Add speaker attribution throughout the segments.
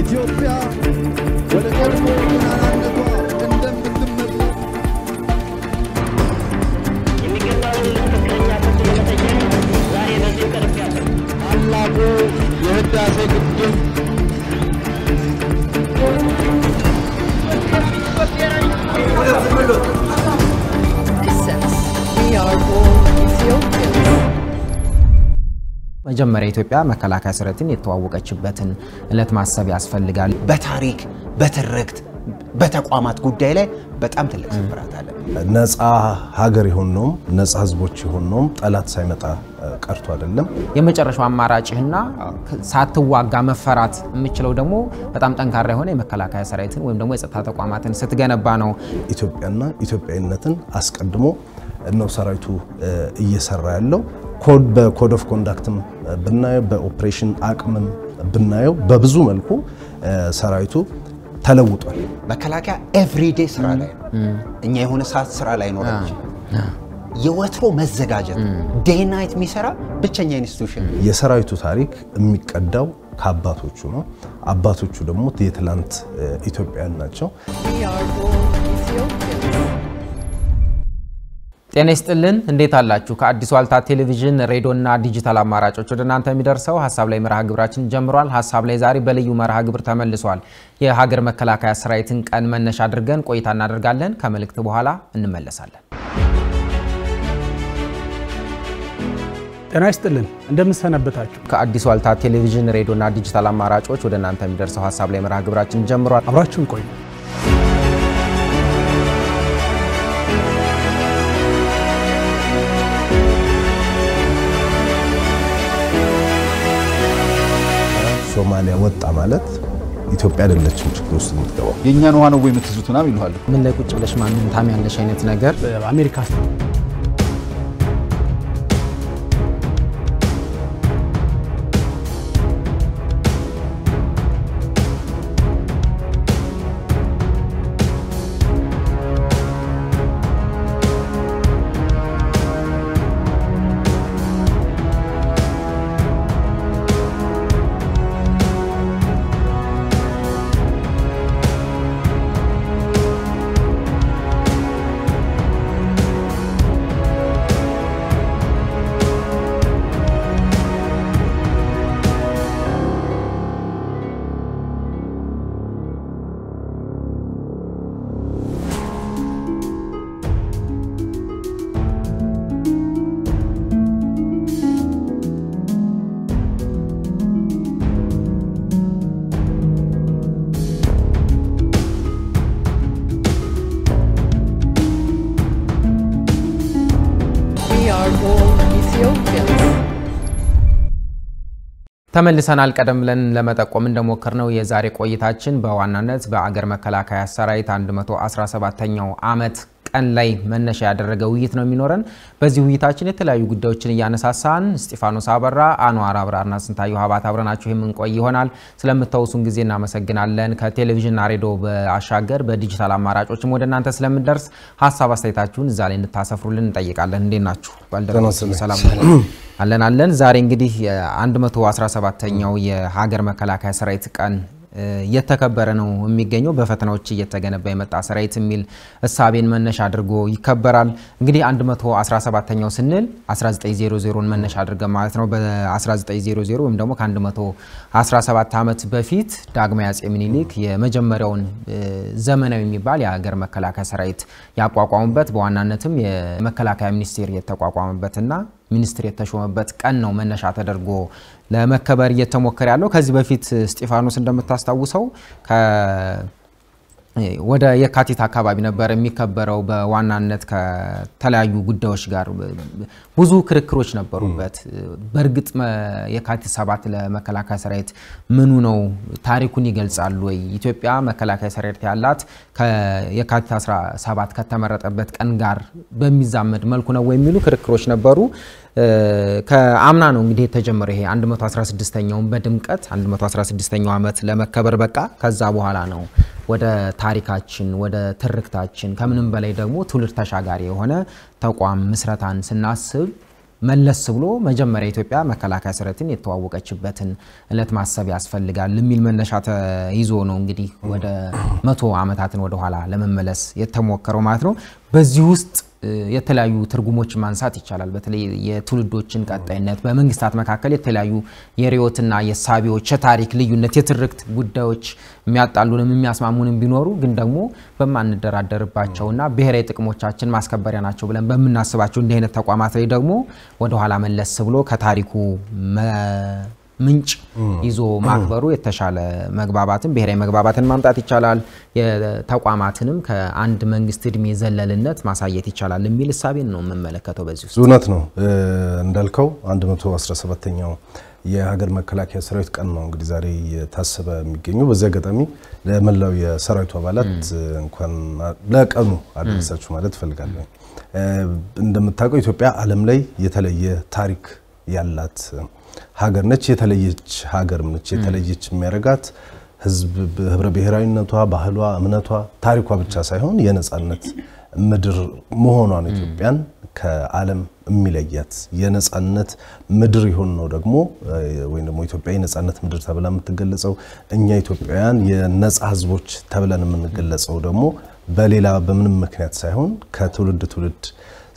Speaker 1: ኢትዮጵያ ወደ ቀድሞ ገናናነቷ እንደምትመለስ
Speaker 2: የሚገባውን ትክክለኛ ፍትህ ለመጠየቅ ዛሬ በዚህ ቀርቤያለሁ። ታላቁ የህዳሴ ግድብ Thank መጀመሪያ ኢትዮጵያ መከላከያ ሰራዊትን የተዋወቀችበትን እለት
Speaker 1: ማሰብ ያስፈልጋል።
Speaker 3: በታሪክ በትርክት በተቋማት ጉዳይ ላይ በጣም
Speaker 1: ትልቅ ስብራት አለ። ነፃ ሀገር የሆነውም ነፃ ህዝቦች የሆነውም ጠላት ሳይመጣ ቀርቶ አይደለም።
Speaker 2: የመጨረሻው አማራጭህና ሳትዋጋ መፈራት የምችለው ደግሞ በጣም ጠንካራ የሆነ የመከላከያ ሰራዊትን ወይም ደግሞ የጸጥታ ተቋማትን ስትገነባ ነው።
Speaker 1: ኢትዮጵያና ኢትዮጵያዊነትን አስቀድሞ ነው ሰራዊቱ እየሰራ ያለው። በኮድ ኦፍ ኮንዳክትም ብናየው በኦፕሬሽን አቅምም ብናየው በብዙ መልኩ ሰራዊቱ ተለውጧል።
Speaker 3: መከላከያ ኤቭሪዴ ስራ ላይ ነው። እኛ የሆነ ሰዓት ስራ ላይ
Speaker 1: ኖረ የወትሮ መዘጋጀት
Speaker 3: ዴይ ናይት የሚሰራ ብቸኛ ኢንስቲቱሽን።
Speaker 1: የሰራዊቱ ታሪክ የሚቀዳው ከአባቶቹ ነው። አባቶቹ ደግሞ የትላንት ኢትዮጵያን ናቸው።
Speaker 2: ጤና ይስጥልን እንዴት አላችሁ? ከአዲስ ዋልታ ቴሌቪዥን ሬዲዮና ዲጂታል አማራጮች ወደ እናንተ የሚደርሰው ሀሳብ ላይ መርሃ ግብራችን ጀምሯል። ሀሳብ ላይ ዛሬ በልዩ መርሃ ግብር ተመልሷል። የሀገር መከላከያ ሰራዊትን ቀን መነሻ አድርገን ቆይታ እናደርጋለን። ከመልእክት በኋላ እንመለሳለን። ጤና ይስጥልን እንደምንሰነበታችሁ። ከአዲስ ዋልታ ቴሌቪዥን ሬዲዮና ዲጂታል አማራጮች ወደ እናንተ የሚደርሰው ሀሳብ ላይ መርሃ ግብራችን ጀምሯል። አብራችሁን ቆዩ።
Speaker 1: ሶማሊያ ወጣ ማለት ኢትዮጵያ አይደለችም ችግር ውስጥ የምትገባው። የእኛን ውሃ ነው ወይ የምትዙት ምናምን ይልሃል። ምን ላይ ቁጭ ብለሽ
Speaker 2: ማንም ታም ያለሽ አይነት ነገር አሜሪካ ስ ተመልሰናል። ቀደም ብለን ለመጠቆም ነው የዛሬ ቆይታችን በዋናነት በአገር መከላከያ ሰራዊት 117ኛው ዓመት ቀን ላይ መነሻ ያደረገ ውይይት ነው የሚኖረን። በዚህ ውይይታችን የተለያዩ ጉዳዮችን እያነሳሳን እስጢፋኖስ አበራ፣ አንዋር አብራና ስንታየሁ ሀባት አብረናችሁ የምንቆይ ይሆናል። ስለምታውሱን ጊዜ እናመሰግናለን። ከቴሌቪዥንና ሬዲዮ ባሻገር በዲጂታል አማራጮችም ወደ እናንተ ስለምንደርስ ሀሳብ አስተያየታችሁን እዛ ላይ እንድታሰፍሩልን እንጠይቃለን። እንዴት ናችሁ ባልደረቦች? ሰላም አለን አለን። ዛሬ እንግዲህ 117ኛው የሀገር መከላከያ ሰራዊት ቀን እየተከበረ ነው የሚገኘው። በፈተናዎች እየተገነባ የመጣ ሰራዊት የሚል እሳቤን መነሻ አድርጎ ይከበራል። እንግዲህ 117ኛው ስንል 1900ን መነሻ አድርገ ማለት ነው። በ1900 ወይም ደግሞ ከ117 ዓመት በፊት ዳግማዊ አፄ ምኒልክ የመጀመሪያውን ዘመናዊ የሚባል የሀገር መከላከያ ሰራዊት ያቋቋሙበት በዋናነትም የመከላከያ ሚኒስቴር የተቋቋመበትና ሚኒስትር የተሾመበት ቀን ነው መነሻ ተደርጎ ለመከበር እየተሞከረ ያለው። ከዚህ በፊት እስጢፋኖስ እንደምታስታውሰው ወደ የካቲት አካባቢ ነበር የሚከበረው። በዋናነት ከተለያዩ ጉዳዮች ጋር ብዙ ክርክሮች ነበሩበት። በእርግጥ የካቲት ሰባት ለመከላከያ ሰራዊት ምኑ ነው? ታሪኩን ይገልጻሉ ወይ? ኢትዮጵያ መከላከያ ሰራዊት ያላት የካቲት 17 ከተመረጠበት ቀን ጋር በሚዛመድ መልኩ ነው የሚሉ ክርክሮች ነበሩ። ከአምና ነው እንግዲህ የተጀመረው ይሄ 116ኛውን በድምቀት 116ኛው ዓመት ለመከበር በቃ ከዛ በኋላ ነው ወደ ታሪካችን ወደ ትርክታችን ከምንም በላይ ደግሞ ትውልድ ተሻጋሪ የሆነ ተቋም ምስረታን ስናስብ መለስ ብሎ መጀመሪያ ኢትዮጵያ መከላከያ ሰራዊትን የተዋወቀችበትን እለት ማሰብ ያስፈልጋል የሚል መነሻ ተይዞ ነው እንግዲህ ወደ መቶ ዓመታትን ወደኋላ ለመመለስ የተሞከረው ማለት ነው። በዚህ ውስጥ የተለያዩ ትርጉሞች ማንሳት ይቻላል። በተለይ የትውልዶችን ቀጣይነት በመንግስታት መካከል የተለያዩ የርዕዮትና የሳቢዎች የታሪክ ልዩነት፣ የትርክት ጉዳዮች የሚያጣሉንም የሚያስማሙንም ቢኖሩ ግን ደግሞ በማንደራደርባቸውና ብሔራዊ ጥቅሞቻችን ማስከበሪያ ናቸው ብለን በምናስባቸው እንዲህ አይነት ተቋማት ላይ ደግሞ ወደኋላ መለስ ብሎ ከታሪኩ ምንጭ ይዞ ማክበሩ የተሻለ መግባባትን ብሔራዊ መግባባትን ማምጣት ይቻላል። የተቋማትንም ከአንድ መንግስት እድሜ ዘለልነት ማሳየት ይቻላል የሚል እሳቤን ነው የምመለከተው። በዚህ ውስጥ እውነት ነው
Speaker 1: እንዳልከው 117ኛው የሀገር መከላከያ ሰራዊት ቀን ነው እንግዲህ ዛሬ የታሰበ የሚገኙ በዚህ አጋጣሚ ለመላው የሰራዊቱ አባላት እንኳን ለቀኑ አደረሳችሁ ማለት እፈልጋለሁ። እንደምታውቀው ኢትዮጵያ ዓለም ላይ የተለየ ታሪክ ያላት ሀገር ነች። የተለየች ሀገርም ነች። የተለየች የሚያደርጋት ህዝብ ህብረ ብሔራዊነቷ፣ ባህሏ፣ እምነቷ፣ ታሪኳ ብቻ ሳይሆን የነጻነት ምድር መሆኗን ኢትዮጵያን ከዓለም የሚለያት የነጻነት ምድር ይሁን ነው ደግሞ ወይም ደግሞ ኢትዮጵያ የነጻነት ምድር ተብላ የምትገለጸው እኛ ኢትዮጵያውያን የነጻ ህዝቦች ተብለን የምንገለጸው ደግሞ በሌላ በምንም ምክንያት ሳይሆን ከትውልድ ትውልድ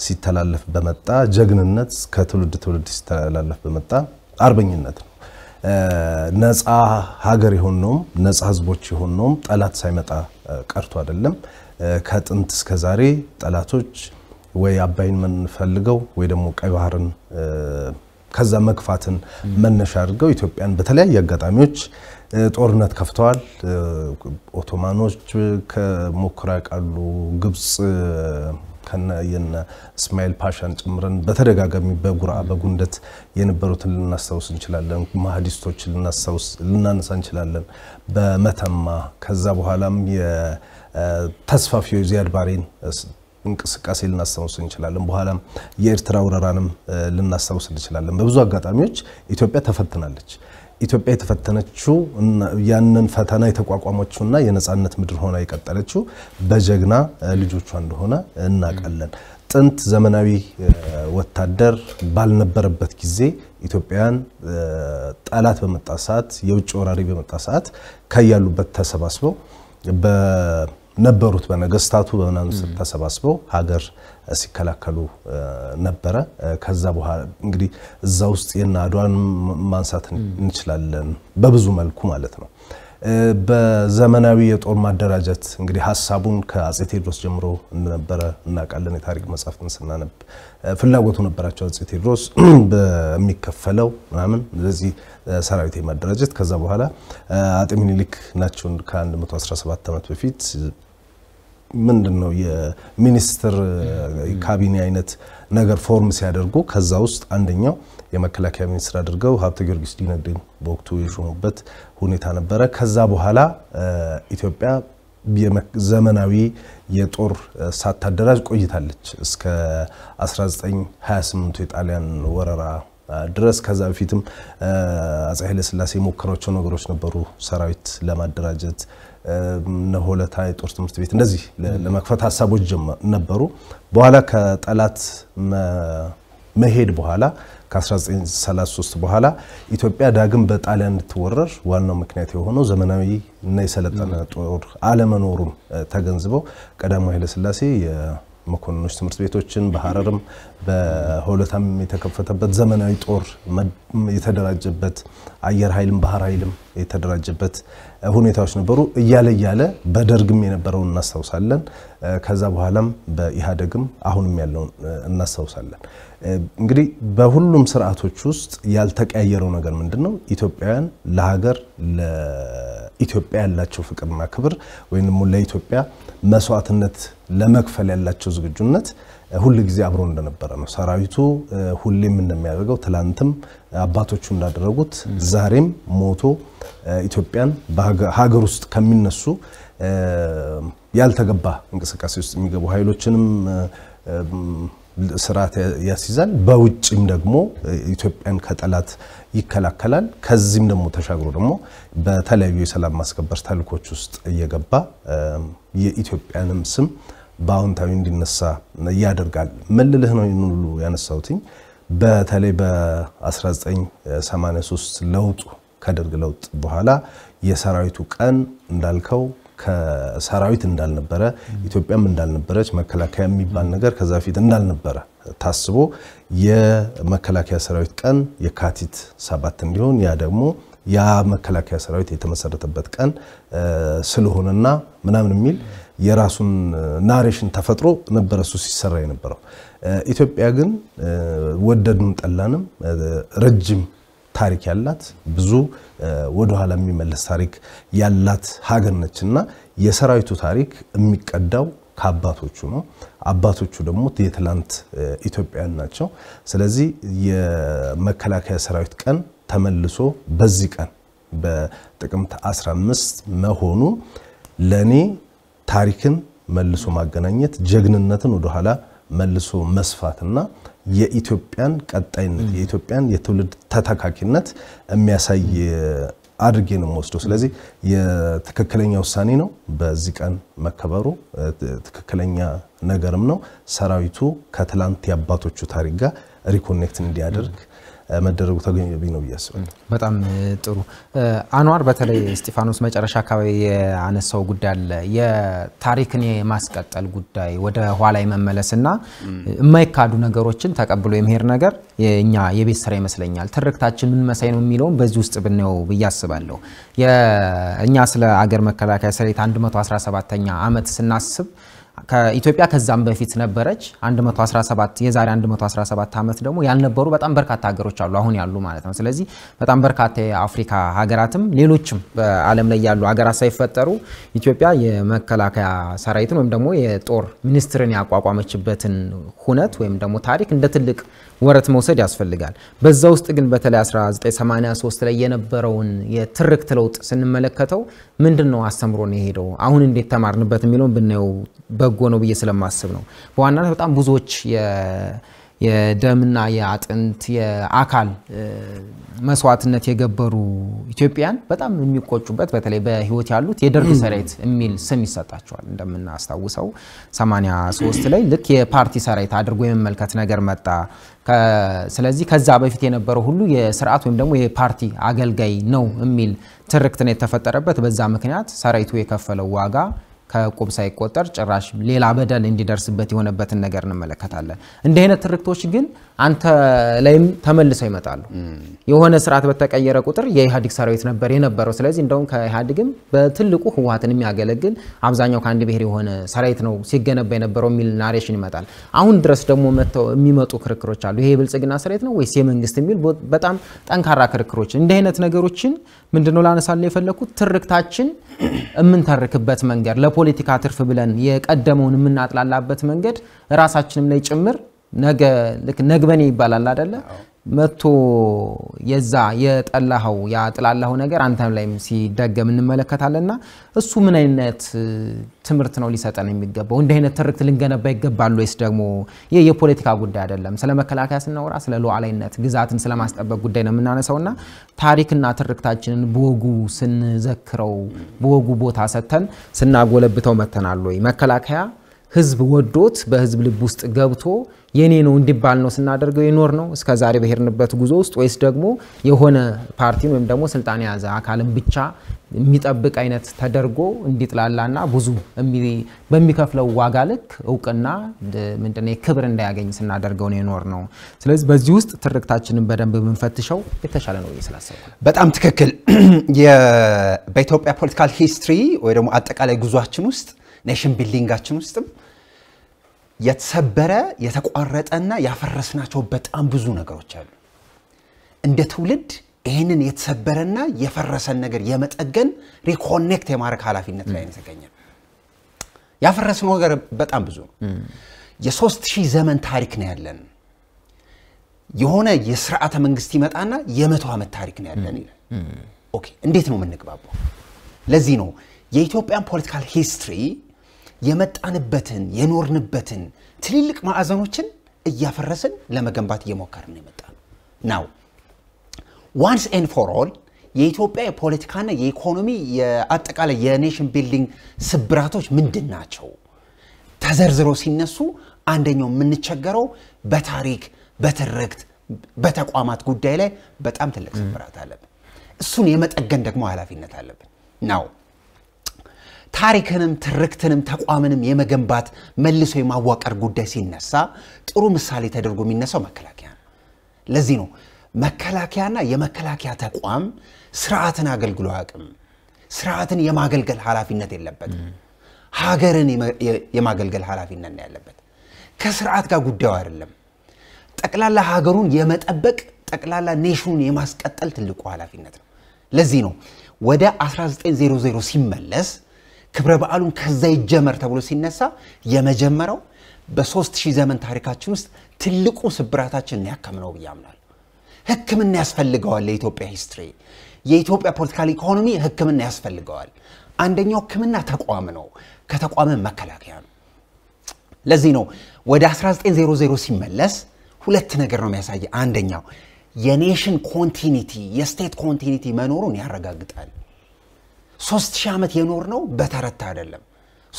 Speaker 1: ሲተላለፍ በመጣ ጀግንነት ከትውልድ ትውልድ ሲተላለፍ በመጣ አርበኝነት ነው። ነፃ ሀገር የሆነውም ነፃ ህዝቦች የሆነውም ጠላት ሳይመጣ ቀርቶ አይደለም። ከጥንት እስከ ዛሬ ጠላቶች ወይ አባይን ምንፈልገው ወይ ደግሞ ቀይ ባህርን ከዛ መግፋትን መነሻ አድርገው ኢትዮጵያን በተለያዩ አጋጣሚዎች ጦርነት ከፍተዋል። ኦቶማኖች ከሞክራ ያውቃሉ። ግብፅ ከነ የነ እስማኤል ፓሻን ጨምረን በተደጋጋሚ በጉራ በጉንደት የነበሩትን ልናስታውስ እንችላለን። ማህዲስቶች ልናስታውስ ልናነሳ እንችላለን። በመተማ ከዛ በኋላም የተስፋፊ ዚያድ ባሬን እንቅስቃሴ ልናስታውስ እንችላለን። በኋላም የኤርትራ ወረራንም ልናስታውስ እንችላለን። በብዙ አጋጣሚዎች ኢትዮጵያ ተፈትናለች። ኢትዮጵያ የተፈተነችው ያንን ፈተና የተቋቋመችውና የነጻነት ምድር ሆና የቀጠለችው በጀግና ልጆቿ እንደሆነ እናውቃለን። ጥንት ዘመናዊ ወታደር ባልነበረበት ጊዜ ኢትዮጵያውያን ጠላት በመጣ ሰዓት፣ የውጭ ወራሪ በመጣ ሰዓት ከያሉበት ተሰባስበው ነበሩት። በነገስታቱ በምናምን ተሰባስበው ሀገር ሲከላከሉ ነበረ። ከዛ በኋላ እንግዲህ እዛ ውስጥ የነ አድዋን ማንሳት እንችላለን በብዙ መልኩ ማለት ነው። በዘመናዊ የጦር ማደራጀት እንግዲህ ሀሳቡን ከአጼ ቴዎድሮስ ጀምሮ እንደነበረ እናውቃለን። የታሪክ መጽሐፍትን ስናነብ ፍላጎቱ ነበራቸው አጼ ቴዎድሮስ በሚከፈለው ምናምን ለዚህ ሰራዊት የማደራጀት ከዛ በኋላ አጤ ምኒልክ ናቸውን ከ117 ዓመት በፊት ምንድን ነው የሚኒስትር ካቢኔ አይነት ነገር ፎርም ሲያደርጉ ከዛ ውስጥ አንደኛው የመከላከያ ሚኒስትር አድርገው ሀብተ ጊዮርጊስ ዲነግዴን በወቅቱ የሾሙበት ሁኔታ ነበረ። ከዛ በኋላ ኢትዮጵያ ዘመናዊ የጦር ሳታደራጅ ቆይታለች እስከ 1928 የጣሊያን ወረራ ድረስ ከዛ በፊትም አፄ ኃይለስላሴ የሞከሯቸው ነገሮች ነበሩ ሰራዊት ለማደራጀት እነሆለታ የጦር ትምህርት ቤት እንደዚህ ለመክፈት ሀሳቦች ነበሩ። በኋላ ከጠላት መሄድ በኋላ ከ1933 በኋላ ኢትዮጵያ ዳግም በጣሊያን እንድትወረር ዋናው ምክንያት የሆነው ዘመናዊ እና የሰለጠነ ጦር አለመኖሩን ተገንዝበው ቀዳማዊ ኃይለስላሴ የመኮንኖች ትምህርት ቤቶችን በሀረርም በሆለታም የተከፈተበት ዘመናዊ ጦር የተደራጀበት አየር ኃይልም ባህር ኃይልም የተደራጀበት ሁኔታዎች ነበሩ። እያለ እያለ በደርግም የነበረውን እናስታውሳለን። ከዛ በኋላም በኢህአደግም አሁንም ያለውን እናስታውሳለን። እንግዲህ በሁሉም ስርዓቶች ውስጥ ያልተቀያየረው ነገር ምንድን ነው? ኢትዮጵያውያን ለሀገር ለኢትዮጵያ ያላቸው ፍቅርና ክብር ወይም ደግሞ ለኢትዮጵያ መስዋዕትነት ለመክፈል ያላቸው ዝግጁነት ሁል ጊዜ አብሮ እንደነበረ ነው። ሰራዊቱ ሁሌም እንደሚያደርገው ትላንትም አባቶቹ እንዳደረጉት ዛሬም ሞቶ ኢትዮጵያን ሀገር ውስጥ ከሚነሱ ያልተገባ እንቅስቃሴ ውስጥ የሚገቡ ኃይሎችንም ስርዓት ያስይዛል። በውጭም ደግሞ ኢትዮጵያን ከጠላት ይከላከላል። ከዚህም ደግሞ ተሻግሮ ደግሞ በተለያዩ የሰላም ማስከበር ተልኮች ውስጥ እየገባ የኢትዮጵያንም ስም በአዎንታዊ እንዲነሳ ያደርጋል። መልልህ ነው ይህን ሁሉ ያነሳሁትኝ በተለይ በ1983 ለውጡ ከደርግ ለውጥ በኋላ የሰራዊቱ ቀን እንዳልከው ከሰራዊት እንዳልነበረ ኢትዮጵያም እንዳልነበረች መከላከያ የሚባል ነገር ከዛ ፊት እንዳልነበረ ታስቦ የመከላከያ ሰራዊት ቀን የካቲት ሰባት እንዲሆን ያ ደግሞ ያ መከላከያ ሰራዊት የተመሰረተበት ቀን ስለሆነና ምናምን የሚል የራሱን ናሬሽን ተፈጥሮ ነበረ እሱ ሲሰራ የነበረው። ኢትዮጵያ ግን ወደድንም ጠላንም ረጅም ታሪክ ያላት ብዙ ወደኋላ የሚመለስ ታሪክ ያላት ሀገር ነች እና የሰራዊቱ ታሪክ የሚቀዳው ከአባቶቹ ነው። አባቶቹ ደግሞ የትላንት ኢትዮጵያውያን ናቸው። ስለዚህ የመከላከያ ሰራዊት ቀን ተመልሶ በዚህ ቀን በጥቅምት 15 መሆኑ ለእኔ ታሪክን መልሶ ማገናኘት ጀግንነትን ወደኋላ መልሶ መስፋትና የኢትዮጵያን ቀጣይነት የኢትዮጵያን የትውልድ ተተካኪነት የሚያሳይ አድርጌ ነው የምወስደው። ስለዚህ የትክክለኛ ውሳኔ ነው በዚህ ቀን መከበሩ ትክክለኛ ነገርም ነው። ሰራዊቱ ከትላንት የአባቶቹ ታሪክ ጋር ሪኮኔክት እንዲያደርግ መደረጉ ተገቢ ነው ብዬ አስባለሁ። በጣም ጥሩ አንዋር፣ በተለይ እስጢፋኖስ
Speaker 2: መጨረሻ አካባቢ የአነሳው ጉዳይ አለ። የታሪክን የማስቀጠል ጉዳይ ወደ ኋላ እና የማይካዱ ነገሮችን ተቀብሎ የመሄድ ነገር እኛ የቤት ስራ ይመስለኛል። ትርክታችን ምን መሳይ ነው የሚለውም በዚህ ውስጥ ብናየው ብዬ አስባለሁ። እኛ ስለ አገር መከላከያ ሰራዊት 117ኛ ዓመት ስናስብ ከኢትዮጵያ ከዛም በፊት ነበረች 117 የዛሬ 117 ዓመት ደግሞ ያልነበሩ በጣም በርካታ ሀገሮች አሉ አሁን ያሉ ማለት ነው። ስለዚህ በጣም በርካታ የአፍሪካ ሀገራትም ሌሎችም በዓለም ላይ ያሉ ሀገራት ሳይፈጠሩ ኢትዮጵያ የመከላከያ ሰራዊትን ወይም ደግሞ የጦር ሚኒስትርን ያቋቋመችበትን ሁነት ወይም ደግሞ ታሪክ እንደ ትልቅ ወረት መውሰድ ያስፈልጋል። በዛ ውስጥ ግን በተለይ 1983 ላይ የነበረውን የትርክት ለውጥ ስንመለከተው ምንድን ነው አስተምሮን የሄደው አሁን እንዴት ተማርንበት የሚለውን ብናየው በጎ ነው ብዬ ስለማስብ ነው። በዋናነት በጣም ብዙዎች የደምና የአጥንት የአካል መስዋዕትነት የገበሩ ኢትዮጵያን በጣም የሚቆጩበት በተለይ በህይወት ያሉት የደርግ ሰራዊት የሚል ስም ይሰጣቸዋል። እንደምናስታውሰው 83 ላይ ልክ የፓርቲ ሰራዊት አድርጎ የመመልከት ነገር መጣ። ስለዚህ ከዛ በፊት የነበረው ሁሉ የስርዓት ወይም ደግሞ የፓርቲ አገልጋይ ነው የሚል ትርክት ነው የተፈጠረበት። በዛ ምክንያት ሰራዊቱ የከፈለው ዋጋ ከቁብ ሳይቆጠር ጭራሽ ሌላ በደል እንዲደርስበት የሆነበትን ነገር እንመለከታለን። እንዲህ አይነት ትርክቶች ግን አንተ ላይም ተመልሰው ይመጣሉ። የሆነ ስርዓት በተቀየረ ቁጥር የኢህአዴግ ሰራዊት ነበር የነበረው። ስለዚህ እንደውም ከኢህአዴግም በትልቁ ህወሀትን የሚያገለግል አብዛኛው ከአንድ ብሔር የሆነ ሰራዊት ነው ሲገነባ የነበረው የሚል ናሬሽን ይመጣል። አሁን ድረስ ደግሞ መጥተው የሚመጡ ክርክሮች አሉ። ይሄ የብልጽግና ሰራዊት ነው ወይስ የመንግስት የሚል በጣም ጠንካራ ክርክሮች። እንዲህ አይነት ነገሮችን ምንድነው ላነሳለ የፈለግኩት ትርክታችን የምንተርክበት መንገድ ለፖለቲካ ትርፍ ብለን የቀደመውን የምናጥላላበት መንገድ ራሳችንም ላይ ጭምር ነገ ልክ ነግበኔ ይባላል አደለ መቶ የዛ የጠላኸው ያጥላለኸው ነገር አንተም ላይም ሲደገም እንመለከታለንና እሱ ምን አይነት ትምህርት ነው ሊሰጠን የሚገባው? እንዲህ አይነት ትርክት ልንገነባ ይገባሉ ወይስ ደግሞ ይህ የፖለቲካ ጉዳይ አይደለም? ስለ መከላከያ ስናወራ ስለ ሉዓላዊነት፣ ግዛትን ስለማስጠበቅ ጉዳይ ነው የምናነሳውና ታሪክና ትርክታችንን በወጉ ስንዘክረው በወጉ ቦታ ሰጥተን ስናጎለብተው መተናል ወይ መከላከያ ህዝብ ወዶት በህዝብ ልብ ውስጥ ገብቶ የኔ ነው እንዲባል ነው ስናደርገው የኖር ነው እስከ ዛሬ በሄድንበት ጉዞ ውስጥ ወይስ ደግሞ የሆነ ፓርቲን ወይም ደግሞ ስልጣን የያዘ አካልን ብቻ የሚጠብቅ አይነት ተደርጎ እንዲጥላላና ብዙ በሚከፍለው ዋጋ ልክ እውቅና ምንድነው ክብር እንዳያገኝ ስናደርገው ነው የኖር ነው። ስለዚህ በዚህ ውስጥ ትርክታችንን በደንብ
Speaker 3: የምንፈትሸው የተሻለ ነው ስላሰብኩ በጣም ትክክል። በኢትዮጵያ ፖለቲካል ሂስትሪ ወይ ደግሞ አጠቃላይ ጉዟችን ውስጥ ኔሽን ቢልዲንጋችን ውስጥም የተሰበረ የተቋረጠና ያፈረስናቸው በጣም ብዙ ነገሮች አሉ። እንደ ትውልድ ይህንን የተሰበረና የፈረሰን ነገር የመጠገን ሪኮኔክት የማድረግ ኃላፊነት ላይ የተገኘን። ያፈረስነው ነገር በጣም ብዙ ነው። የሶስት ሺህ ዘመን ታሪክ ነው ያለን። የሆነ የስርዓተ መንግስት ይመጣና የመቶ ዓመት ታሪክ ነው ያለን ይላል። ኦኬ፣ እንዴት ነው የምንግባባው? ለዚህ ነው የኢትዮጵያን ፖለቲካል ሂስትሪ የመጣንበትን የኖርንበትን ትልልቅ ማዕዘኖችን እያፈረስን ለመገንባት እየሞከርን የመጣ ነው ዋንስ ኤን ፎር ኦል የኢትዮጵያ የፖለቲካና የኢኮኖሚ የአጠቃላይ የኔሽን ቢልዲንግ ስብራቶች ምንድን ናቸው ተዘርዝረው ሲነሱ አንደኛው የምንቸገረው በታሪክ በትርክት በተቋማት ጉዳይ ላይ በጣም ትልቅ ስብራት አለብን እሱን የመጠገን ደግሞ ኃላፊነት አለብን ነው ታሪክንም ትርክትንም ተቋምንም የመገንባት መልሶ የማዋቀር ጉዳይ ሲነሳ ጥሩ ምሳሌ ተደርጎ የሚነሳው መከላከያ ነው። ለዚህ ነው መከላከያና የመከላከያ ተቋም ስርዓትን አገልግሎ አቅም ስርዓትን የማገልገል ኃላፊነት የለበትም። ሀገርን የማገልገል ኃላፊነት ነው ያለበት። ከስርዓት ጋር ጉዳዩ አይደለም። ጠቅላላ ሀገሩን የመጠበቅ ጠቅላላ ኔሽኑን የማስቀጠል ትልቁ ኃላፊነት ነው። ለዚህ ነው ወደ 1900 ሲመለስ ክብረ በዓሉን ከዛ ይጀመር ተብሎ ሲነሳ የመጀመሪያው በሶስት ሺህ ዘመን ታሪካችን ውስጥ ትልቁ ስብራታችን ያከምነው ብዬ አምናለሁ። ህክምና ያስፈልገዋል። ለኢትዮጵያ ሂስትሪ፣ የኢትዮጵያ ፖለቲካል ኢኮኖሚ ህክምና ያስፈልገዋል። አንደኛው ህክምና ተቋም ነው፣ ከተቋም መከላከያ ነው። ለዚህ ነው ወደ 1900 ሲመለስ ሁለት ነገር ነው የሚያሳየ። አንደኛው የኔሽን ኮንቲኒቲ የስቴት ኮንቲኒቲ መኖሩን ያረጋግጣል። ሶስት ሺህ ዓመት የኖር ነው በተረት አይደለም።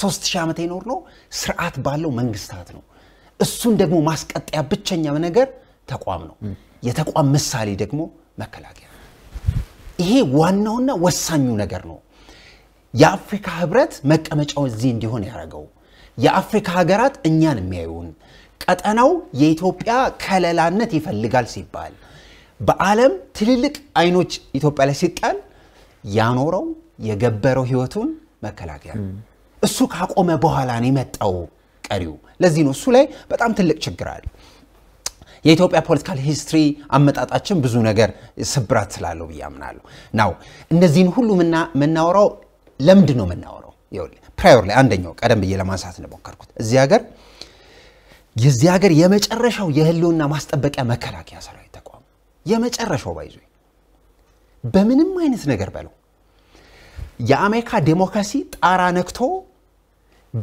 Speaker 3: ሶስት ሺህ ዓመት የኖር ነው ስርዓት ባለው መንግስታት ነው። እሱን ደግሞ ማስቀጠያ ብቸኛ ነገር ተቋም ነው። የተቋም ምሳሌ ደግሞ መከላከያ። ይሄ ዋናውና ወሳኙ ነገር ነው። የአፍሪካ ህብረት መቀመጫው እዚህ እንዲሆን ያደረገው የአፍሪካ ሀገራት እኛን የሚያዩን ቀጠናው የኢትዮጵያ ከለላነት ይፈልጋል ሲባል በዓለም ትልልቅ አይኖች ኢትዮጵያ ላይ ሲጣል ያኖረው የገበረው ህይወቱን መከላከያ እሱ ካቆመ በኋላ ነው የመጣው ቀሪው። ለዚህ ነው እሱ ላይ በጣም ትልቅ ችግር አለ። የኢትዮጵያ ፖለቲካል ሂስትሪ አመጣጣችን ብዙ ነገር ስብራት ስላለው ብዬ አምናለሁ። ናው እነዚህን ሁሉ የምናወራው ለምንድን ነው የምናወራው? ፕራዮር ላይ አንደኛው ቀደም ብዬ ለማንሳት እንደሞከርኩት እዚህ ሀገር የዚህ ሀገር የመጨረሻው የህልውና ማስጠበቂያ መከላከያ ሰራዊት ተቋም የመጨረሻው ባይዞ በምንም አይነት ነገር በለው የአሜሪካ ዴሞክራሲ ጣራ ነክቶ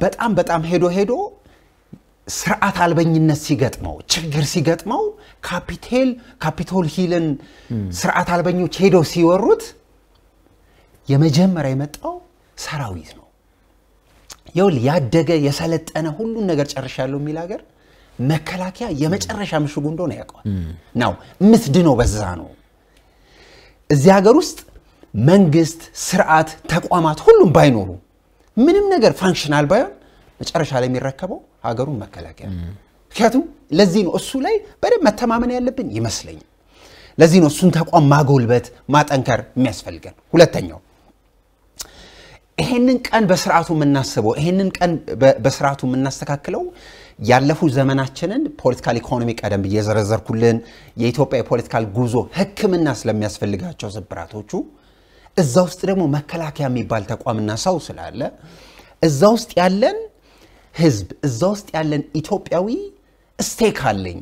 Speaker 3: በጣም በጣም ሄዶ ሄዶ ስርዓት አልበኝነት ሲገጥመው ችግር ሲገጥመው ካፒቴል ካፒቶል ሂልን ስርዓት አልበኞች ሄዶ ሲወሩት የመጀመሪያ የመጣው ሰራዊት ነው። የውል ያደገ የሰለጠነ ሁሉን ነገር ጨርሻለሁ የሚል ሀገር መከላከያ የመጨረሻ ምሽጉ እንደሆነ ያውቀዋል። ናው ምትድነው በዛ ነው። እዚህ ሀገር ውስጥ መንግስት፣ ስርዓት፣ ተቋማት ሁሉም ባይኖሩ ምንም ነገር ፋንክሽናል ባይሆን መጨረሻ ላይ የሚረከበው ሀገሩን መከላከያ። ምክንያቱም ለዚህ ነው እሱ ላይ በደንብ መተማመን ያለብን ይመስለኛል። ለዚህ ነው እሱን ተቋም ማጎልበት ማጠንከር የሚያስፈልገን። ሁለተኛው ይሄንን ቀን በስርዓቱ የምናስበው ይሄንን ቀን በስርዓቱ የምናስተካክለው ያለፉ ዘመናችንን ፖለቲካል ኢኮኖሚ ቀደም ብዬ የዘረዘርኩልን የኢትዮጵያ የፖለቲካል ጉዞ ሕክምና ስለሚያስፈልጋቸው ስብራቶቹ እዛ ውስጥ ደግሞ መከላከያ የሚባል ተቋምና ሰው ስላለ እዛ ውስጥ ያለን ህዝብ እዛ ውስጥ ያለን ኢትዮጵያዊ እስቴክ አለኝ፣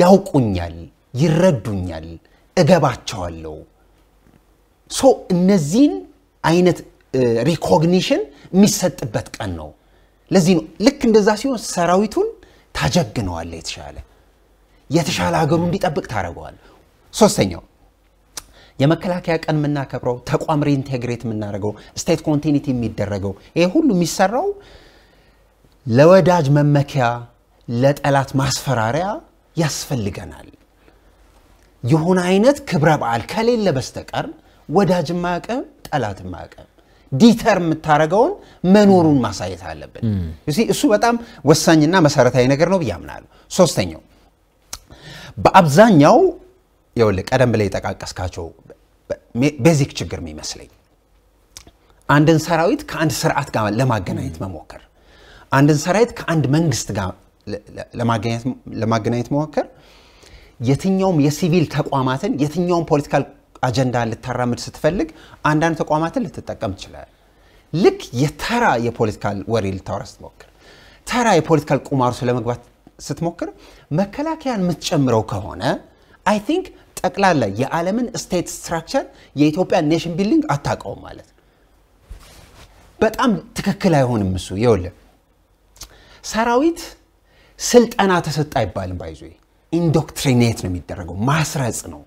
Speaker 3: ያውቁኛል፣ ይረዱኛል፣ እገባቸዋለሁ። ሶ እነዚህን አይነት ሪኮግኒሽን የሚሰጥበት ቀን ነው። ለዚህ ነው ልክ እንደዛ ሲሆን ሰራዊቱን ታጀግነዋለ የተሻለ የተሻለ ሀገሩ እንዲጠብቅ ታደርገዋል። ሶስተኛው የመከላከያ ቀን የምናከብረው ተቋም ሪኢንቴግሬት የምናደርገው ስቴት ኮንቲኒቲ የሚደረገው ይሄ ሁሉ የሚሰራው ለወዳጅ መመኪያ ለጠላት ማስፈራሪያ ያስፈልገናል። የሆነ አይነት ክብረ በዓል ከሌለ በስተቀር ወዳጅ ማያቅም ጠላት ማያቅም ዲተር የምታደረገውን መኖሩን ማሳየት አለብን። እሱ በጣም ወሳኝና መሰረታዊ ነገር ነው ብዬ አምናለሁ። ሶስተኛው በአብዛኛው ይኸውልህ ቀደም ብለህ የጠቃቀስካቸው ቤዚክ ችግር የሚመስለኝ አንድን ሰራዊት ከአንድ ስርዓት ጋር ለማገናኘት መሞከር፣ አንድን ሰራዊት ከአንድ መንግስት ጋር ለማገናኘት መሞከር የትኛውም የሲቪል ተቋማትን የትኛውም ፖለቲካል አጀንዳ ልታራምድ ስትፈልግ አንዳንድ ተቋማትን ልትጠቀም ትችላል። ልክ የተራ የፖለቲካል ወሬ ልታወራ ስትሞክር፣ ተራ የፖለቲካል ቁማር ለመግባት ስትሞክር መከላከያን የምትጨምረው ከሆነ አይ ቲንክ ጠቅላላ የዓለምን ስቴት ስትራክቸር የኢትዮጵያ ኔሽን ቢልዲንግ አታውቀውም ማለት ነው። በጣም ትክክል አይሆንም እሱ። ይኸውልህ ሰራዊት ስልጠና ተሰጥ አይባልም። ባይዞ ኢንዶክትሪኔት ነው የሚደረገው፣ ማስረጽ ነው።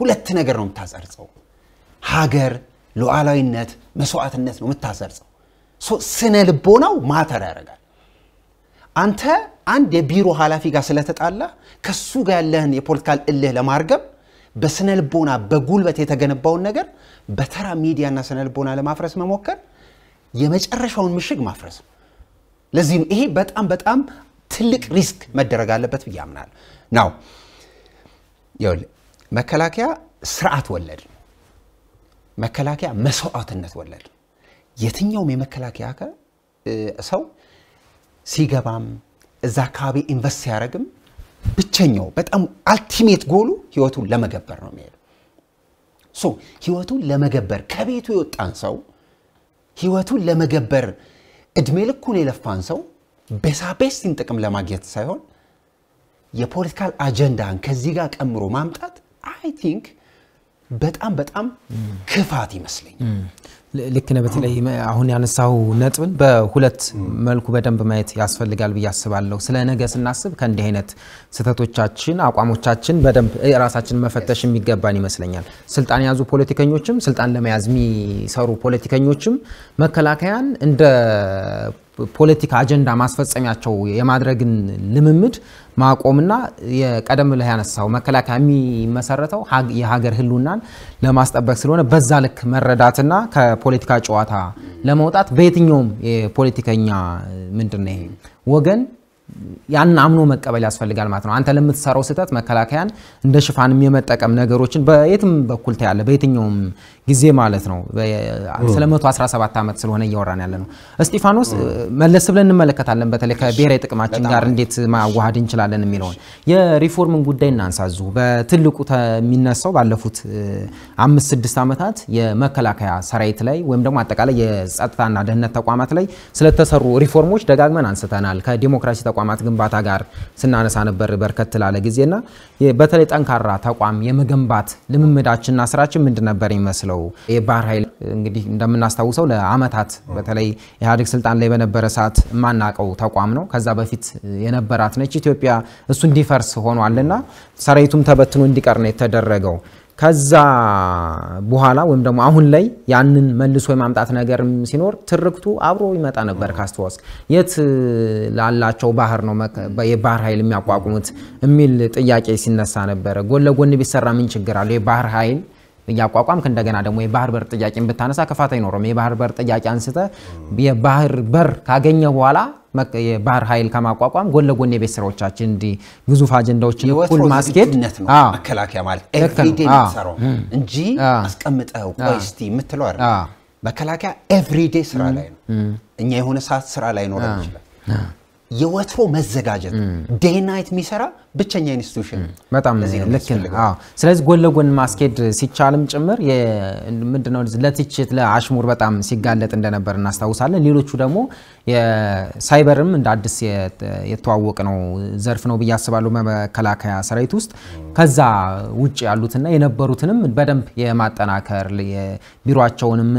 Speaker 3: ሁለት ነገር ነው የምታሰርጸው፣ ሀገር፣ ሉዓላዊነት፣ መስዋዕትነት ነው የምታሰርጸው። ስነ ልቦናው ማተር ያደርጋል። አንተ አንድ የቢሮ ኃላፊ ጋር ስለተጣላ ከሱ ጋር ያለህን የፖለቲካል እልህ ለማርገብ በስነ ልቦና በጉልበት የተገነባውን ነገር በተራ ሚዲያና ስነ ልቦና ለማፍረስ መሞከር የመጨረሻውን ምሽግ ማፍረስ ነው። ይሄ በጣም በጣም ትልቅ ሪስክ መደረግ አለበት ብዬ አምናለሁ። ናው መከላከያ ስርዓት ወለድ መከላከያ መስዋዕትነት ወለድ የትኛውም የመከላከያ ሰው ሲገባም እዛ አካባቢ ኢንቨስት ሲያደርግም ብቸኛው በጣም አልቲሜት ጎሉ ህይወቱን ለመገበር ነው የሚሄደው። ሶ ህይወቱን ለመገበር ከቤቱ የወጣን ሰው ህይወቱን ለመገበር እድሜ ልኩን የለፋን ሰው ቤሳቤስቲን ጥቅም ለማግኘት ሳይሆን የፖለቲካል አጀንዳን ከዚህ ጋር ቀምሮ ማምጣት አይ ቲንክ በጣም በጣም ክፋት ይመስለኛል። ልክ ነህ።
Speaker 2: በተለይ አሁን ያነሳው ነጥብን በሁለት መልኩ በደንብ ማየት ያስፈልጋል ብዬ አስባለሁ። ስለ ነገ ስናስብ ከእንዲህ አይነት ስህተቶቻችን፣ አቋሞቻችን በደንብ ራሳችን መፈተሽ የሚገባን ይመስለኛል። ስልጣን የያዙ ፖለቲከኞችም ስልጣን ለመያዝ የሚሰሩ ፖለቲከኞችም መከላከያን እንደ ፖለቲካ አጀንዳ ማስፈጸሚያቸው የማድረግን ልምምድ ማቆምና የቀደም ላይ ያነሳው መከላከያ የሚመሰረተው የሀገር ህልውናን ለማስጠበቅ ስለሆነ በዛ ልክ መረዳትና ከፖለቲካ ጨዋታ ለመውጣት በየትኛውም የፖለቲከኛ ምንድን ወገን ያን አምኖ መቀበል ያስፈልጋል ማለት ነው። አንተ ለምትሰራው ስህተት መከላከያን እንደ ሽፋንም የመጠቀም ነገሮችን በየትም በኩል ታያለ፣ በየትኛውም ጊዜ ማለት ነው። ስለ 117 ዓመት ስለሆነ እያወራን ያለ ነው። እስጢፋኖስ መለስ ብለን እንመለከታለን። በተለይ ከብሔራዊ ጥቅማችን ጋር እንዴት ማዋሃድ እንችላለን የሚለውን የሪፎርምን ጉዳይ እናንሳ። እዚሁ በትልቁ የሚነሳው ባለፉት አምስት ስድስት ዓመታት የመከላከያ ሰራዊት ላይ ወይም ደግሞ አጠቃላይ የጸጥታና ደህንነት ተቋማት ላይ ስለተሰሩ ሪፎርሞች ደጋግመን አንስተናል። ከዲሞክራሲ ተቋ ተቋማት ግንባታ ጋር ስናነሳ ነበር በርከት ላለ ጊዜና በተለይ ጠንካራ ተቋም የመገንባት ልምምዳችንና ስራችን ምንድን ነበር ይመስለው? የባህር ኃይል እንግዲህ እንደምናስታውሰው ለአመታት በተለይ ኢህአዴግ ስልጣን ላይ በነበረ ሰዓት የማናቀው ተቋም ነው። ከዛ በፊት የነበራት ነች ኢትዮጵያ። እሱ እንዲፈርስ ሆኗልና ሰራዊቱም ተበትኖ እንዲቀር ነው የተደረገው። ከዛ በኋላ ወይም ደግሞ አሁን ላይ ያንን መልሶ የማምጣት ነገር ሲኖር ትርክቱ አብሮ ይመጣ ነበር። ካስተዋስ የት ላላቸው ባህር ነው የባህር ኃይል የሚያቋቁሙት የሚል ጥያቄ ሲነሳ ነበረ። ጎን ለጎን ቢሰራ ምን ችግር አለው? የባህር ኃይል እያቋቋምክ እንደገና ደግሞ የባህር በር ጥያቄን ብታነሳ ክፋት አይኖረም። የባህር በር ጥያቄ አንስተ የባህር በር ካገኘ በኋላ የባህር ኃይል ከማቋቋም ጎን ለጎን የቤት ስራዎቻችን እንዲህ ግዙፍ አጀንዳዎችን እኩል ማስኬድ
Speaker 3: መከላከያ ማለት ኤቭሪዴ የምትሰራው እንጂ አስቀምጠው ቆይ የምትለው አይደል። መከላከያ ኤቭሪዴ ስራ ላይ ነው። እኛ የሆነ ሰዓት ስራ ላይ ኖረን ይችላል። የወትሮ መዘጋጀት ዴይ ናይት የሚሰራ ብቸኛ ኢንስቲቱሽን
Speaker 2: በጣም ልክ ስለዚህ ጎን ለጎን ማስኬድ ሲቻልም ጭምር ምንድነው ለትችት ለአሽሙር በጣም ሲጋለጥ እንደነበር እናስታውሳለን። ሌሎቹ ደግሞ ሳይበርም እንደ አዲስ የተዋወቅ ነው ዘርፍ ነው ብዬ አስባለሁ በመከላከያ ሰራዊት ውስጥ ከዛ ውጭ ያሉትና የነበሩትንም በደንብ የማጠናከር ቢሮቸውንም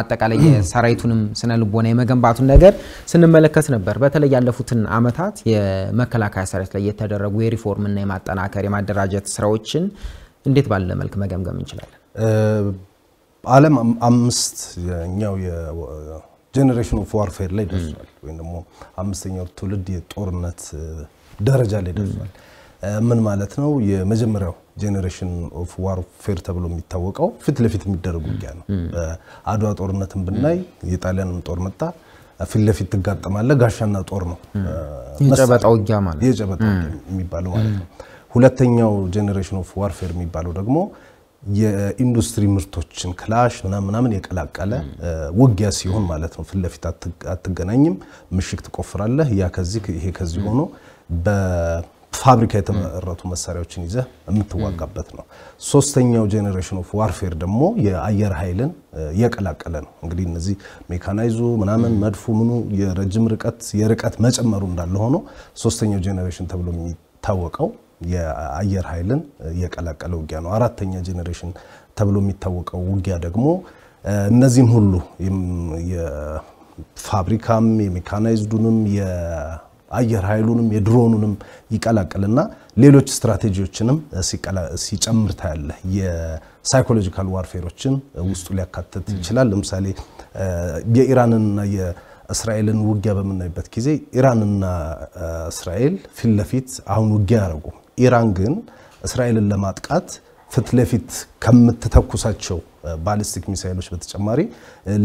Speaker 2: አጠቃላይ የሰራዊቱንም ስነ ልቦና የመገንባቱን ነገር ስንመለከት ነበር። በተለይ ያለፉትን አመታት የመከላከያ ሰራዊት ላይ የተደረጉ የሪፎርምና የማጠናከር የማደራጀት ስራዎችን እንዴት ባለ መልክ መገምገም እንችላለን?
Speaker 1: ዓለም አምስት ኛው የጀኔሬሽን ኦፍ ዋርፌር ላይ ደርሷል፣ ወይም ደግሞ አምስተኛው ትውልድ የጦርነት ደረጃ ላይ ደርሷል። ምን ማለት ነው? የመጀመሪያው ጄኔሬሽን ኦፍ ዋርፌር ተብሎ የሚታወቀው ፊት ለፊት የሚደረጉ ውጊያ ነው። በአድዋ ጦርነትን ብናይ የጣሊያንም ጦር መጣ ፊት ለፊት ትጋጠማለህ። ጋሻና ጦር ነው የጨበጣ ውጊያ ማለት የጨበጣ የሚባለው ማለት ነው። ሁለተኛው ጄኔሬሽን ኦፍ ዋርፌር የሚባለው ደግሞ የኢንዱስትሪ ምርቶችን ክላሽ ምናምን ምናምን የቀላቀለ ውጊያ ሲሆን ማለት ነው። ፊት ለፊት አትገናኝም፣ ምሽግ ትቆፍራለህ። ያ ከዚህ ይሄ ከዚህ ሆኖ ፋብሪካ የተመረቱ መሳሪያዎችን ይዘ የምትዋጋበት ነው። ሶስተኛው ጄኔሬሽን ኦፍ ዋርፌር ደግሞ የአየር ኃይልን የቀላቀለ ነው። እንግዲህ እነዚህ ሜካናይዙ ምናምን መድፉ ምኑ የረጅም ርቀት የርቀት መጨመሩ እንዳለ ሆኖ ሶስተኛው ጄኔሬሽን ተብሎ የሚታወቀው የአየር ኃይልን የቀላቀለ ውጊያ ነው። አራተኛ ጄኔሬሽን ተብሎ የሚታወቀው ውጊያ ደግሞ እነዚህም ሁሉ የፋብሪካም የሜካናይዝዱንም አየር ኃይሉንም የድሮኑንም ይቀላቅልና ሌሎች ስትራቴጂዎችንም ሲጨምር ታያለ። የሳይኮሎጂካል ዋርፌሮችን ውስጡ ሊያካትት ይችላል። ለምሳሌ የኢራንንና የእስራኤልን ውጊያ በምናይበት ጊዜ ኢራንና እስራኤል ፊት ለፊት አሁን ውጊያ ያደረጉ፣ ኢራን ግን እስራኤልን ለማጥቃት ፊት ለፊት ከምትተኩሳቸው ባሊስቲክ ሚሳይሎች በተጨማሪ